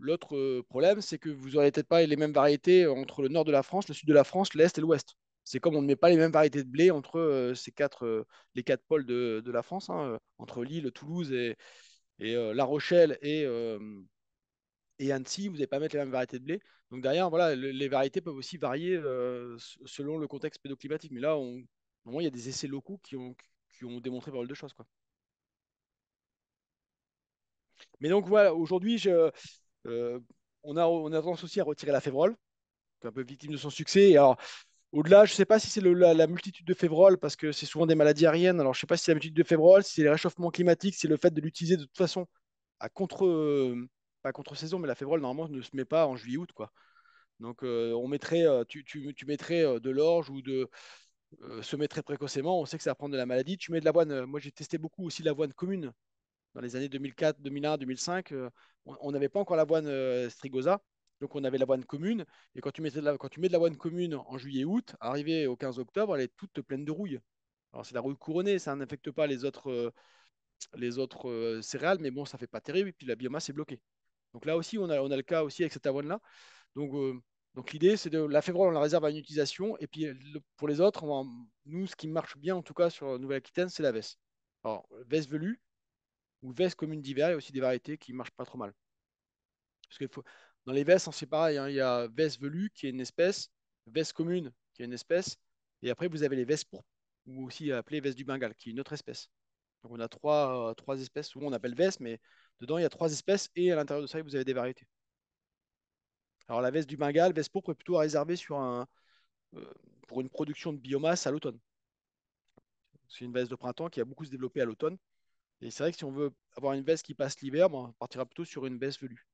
L'autre euh, problème, c'est que vous n'aurez peut-être pas les mêmes variétés entre le nord de la France, le sud de la France, l'est et l'ouest. C'est comme on ne met pas les mêmes variétés de blé entre euh, ces quatre, euh, les quatre pôles de, la France, hein, entre Lille, Toulouse et, et La Rochelle et, et Annecy, vous n'allez pas mettre la même variété de blé. Donc derrière, voilà, les variétés peuvent aussi varier euh, selon le contexte pédoclimatique. Mais là, on, au moins, il y a des essais locaux qui ont, démontré pas mal de choses. Mais donc voilà, aujourd'hui, euh, on, a, tendance aussi à retirer la févrole, un peu victime de son succès. alors, au-delà, je ne sais pas si c'est la, multitude de févroles, parce que c'est souvent des maladies aériennes. Alors, je ne sais pas si c'est la multitude de févroles, si c'est le réchauffement climatique, si c'est le fait de l'utiliser de toute façon à contre, euh, pas contre-saison, mais la févrole, normalement, ne se met pas en juillet-août. quoi. Donc, euh, on mettrait, euh, tu, tu, mettrais euh, de l'orge ou de se semer précocement. On sait que ça va prendre de la maladie. Tu mets de l'avoine. Moi, j'ai testé beaucoup aussi l'avoine commune dans les années 2004, 2001, 2005. on n'avait pas encore l'avoine strigosa. Donc, on avait l'avoine commune. Et quand tu, mets de la, quand tu mets de l'avoine commune en juillet-août, arrivé au 15 octobre, elle est toute pleine de rouille. Alors, c'est la rouille couronnée. Ça n'affecte pas les autres, les autres céréales, mais bon, ça fait pas terrible. Et puis, la biomasse est bloquée. Donc là aussi, on a, le cas aussi avec cette avoine-là. Donc, euh, l'idée, c'est de la févrole, on la réserve à une utilisation. Et puis euh, pour les autres, nous, ce qui marche bien en tout cas sur Nouvelle-Aquitaine, c'est la veste. Alors, veste velue ou veste commune d'hiver, il y a aussi des variétés qui marchent pas trop mal. Parce que faut, dans les vestes, hein, c'est pareil, hein, il y a veste velue qui est une espèce, veste commune qui est une espèce, et après vous avez les vestes pour, ou aussi appelées vestes du Bengale, qui est une autre espèce on a trois, euh, trois espèces, souvent on appelle veste, mais dedans il y a trois espèces et à l'intérieur de ça vous avez des variétés. Alors la veste du Bengale, veste pourpre, est plutôt réservée sur un, euh, pour une production de biomasse à l'automne. C'est une veste de printemps qui a beaucoup se développé à l'automne. Et c'est vrai que si on veut avoir une veste qui passe l'hiver, on partira plutôt sur une veste velue.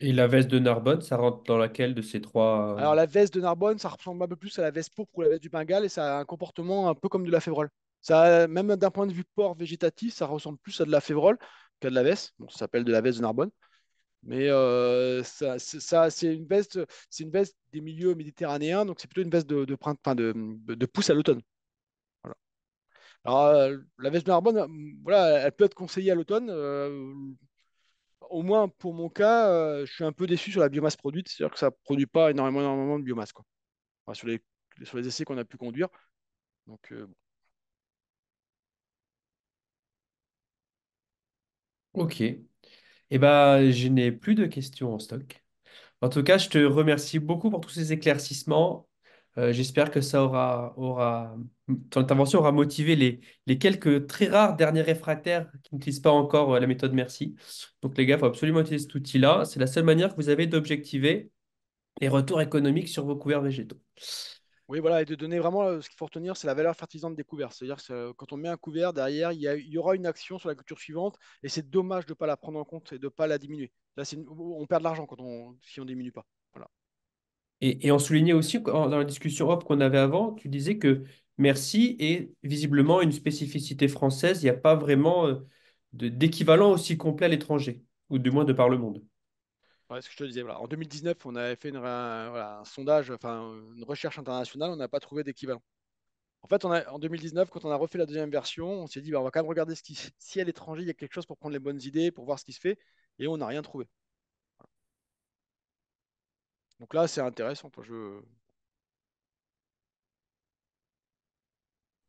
Et la veste de Narbonne, ça rentre dans laquelle de ces trois euh? Alors la veste de Narbonne, ça ressemble un peu plus à la veste pourpre ou la veste du Bengale et ça a un comportement un peu comme de la févrole même d'un point de vue port végétatif, ça ressemble plus à de la févrole qu'à de la veste. Bon, ça s'appelle de la veste de Narbonne. Mais euh, ça, c'est une veste, c'est une veste des milieux méditerranéens, donc c'est plutôt une veste de, de, de pousse à l'automne. Alors, euh, la veste de Narbonne, euh, voilà, elle peut être conseillée à l'automne. au moins pour mon cas, je suis un peu déçu sur la biomasse produite, c'est-à-dire que ça ne produit pas énormément, de biomasse sur, les, sur les essais qu'on a pu conduire. Donc, bon. Ok. Eh ben, je n'ai plus de questions en stock. En tout cas, je te remercie beaucoup pour tous ces éclaircissements. Euh, j'espère que ça aura, aura, ton intervention aura motivé les, quelques très rares derniers réfractaires qui n'utilisent pas encore euh, la méthode merci. Donc, les gars, il faut absolument utiliser cet outil-là. C'est la seule manière que vous avez d'objectiver les retours économiques sur vos couverts végétaux. Oui, voilà, et de donner vraiment ce qu'il faut retenir, c'est la valeur fertilisante des couverts. C'est-à-dire que euh, quand on met un couvert derrière, il y, aura une action sur la culture suivante, et c'est dommage de ne pas la prendre en compte et de ne pas la diminuer. Là, on perd de l'argent quand on, si on ne diminue pas. Voilà. Et, et, on soulignait aussi dans la discussion hop qu'on avait avant, tu disais que merci est visiblement une spécificité française. Il n'y a pas vraiment d'équivalent aussi complet à l'étranger, ou du moins de par le monde que je disais, en 2019, on avait fait un sondage, enfin une recherche internationale, on n'a pas trouvé d'équivalent. En fait, en 2019, quand on a refait la deuxième version, on s'est dit, bah, on va quand même regarder ce qui, si à l'étranger, il y a quelque chose pour prendre les bonnes idées, pour voir ce qui se fait, et on n'a rien trouvé. Donc là, c'est intéressant.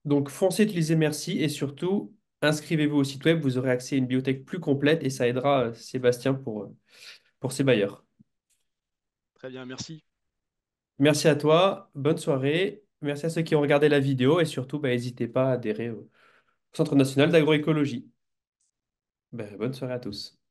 Donc, foncez utiliser merci, et surtout, inscrivez-vous au site web, vous aurez accès à une bibliothèque plus complète, et ça aidera euh, Sébastien pour... Euh, bailleurs. Très bien, merci. Merci à toi, bonne soirée. Merci à ceux qui ont regardé la vidéo et surtout, bah, n'hésitez pas à adhérer au Centre national d'agroécologie. Bah, bonne soirée à tous.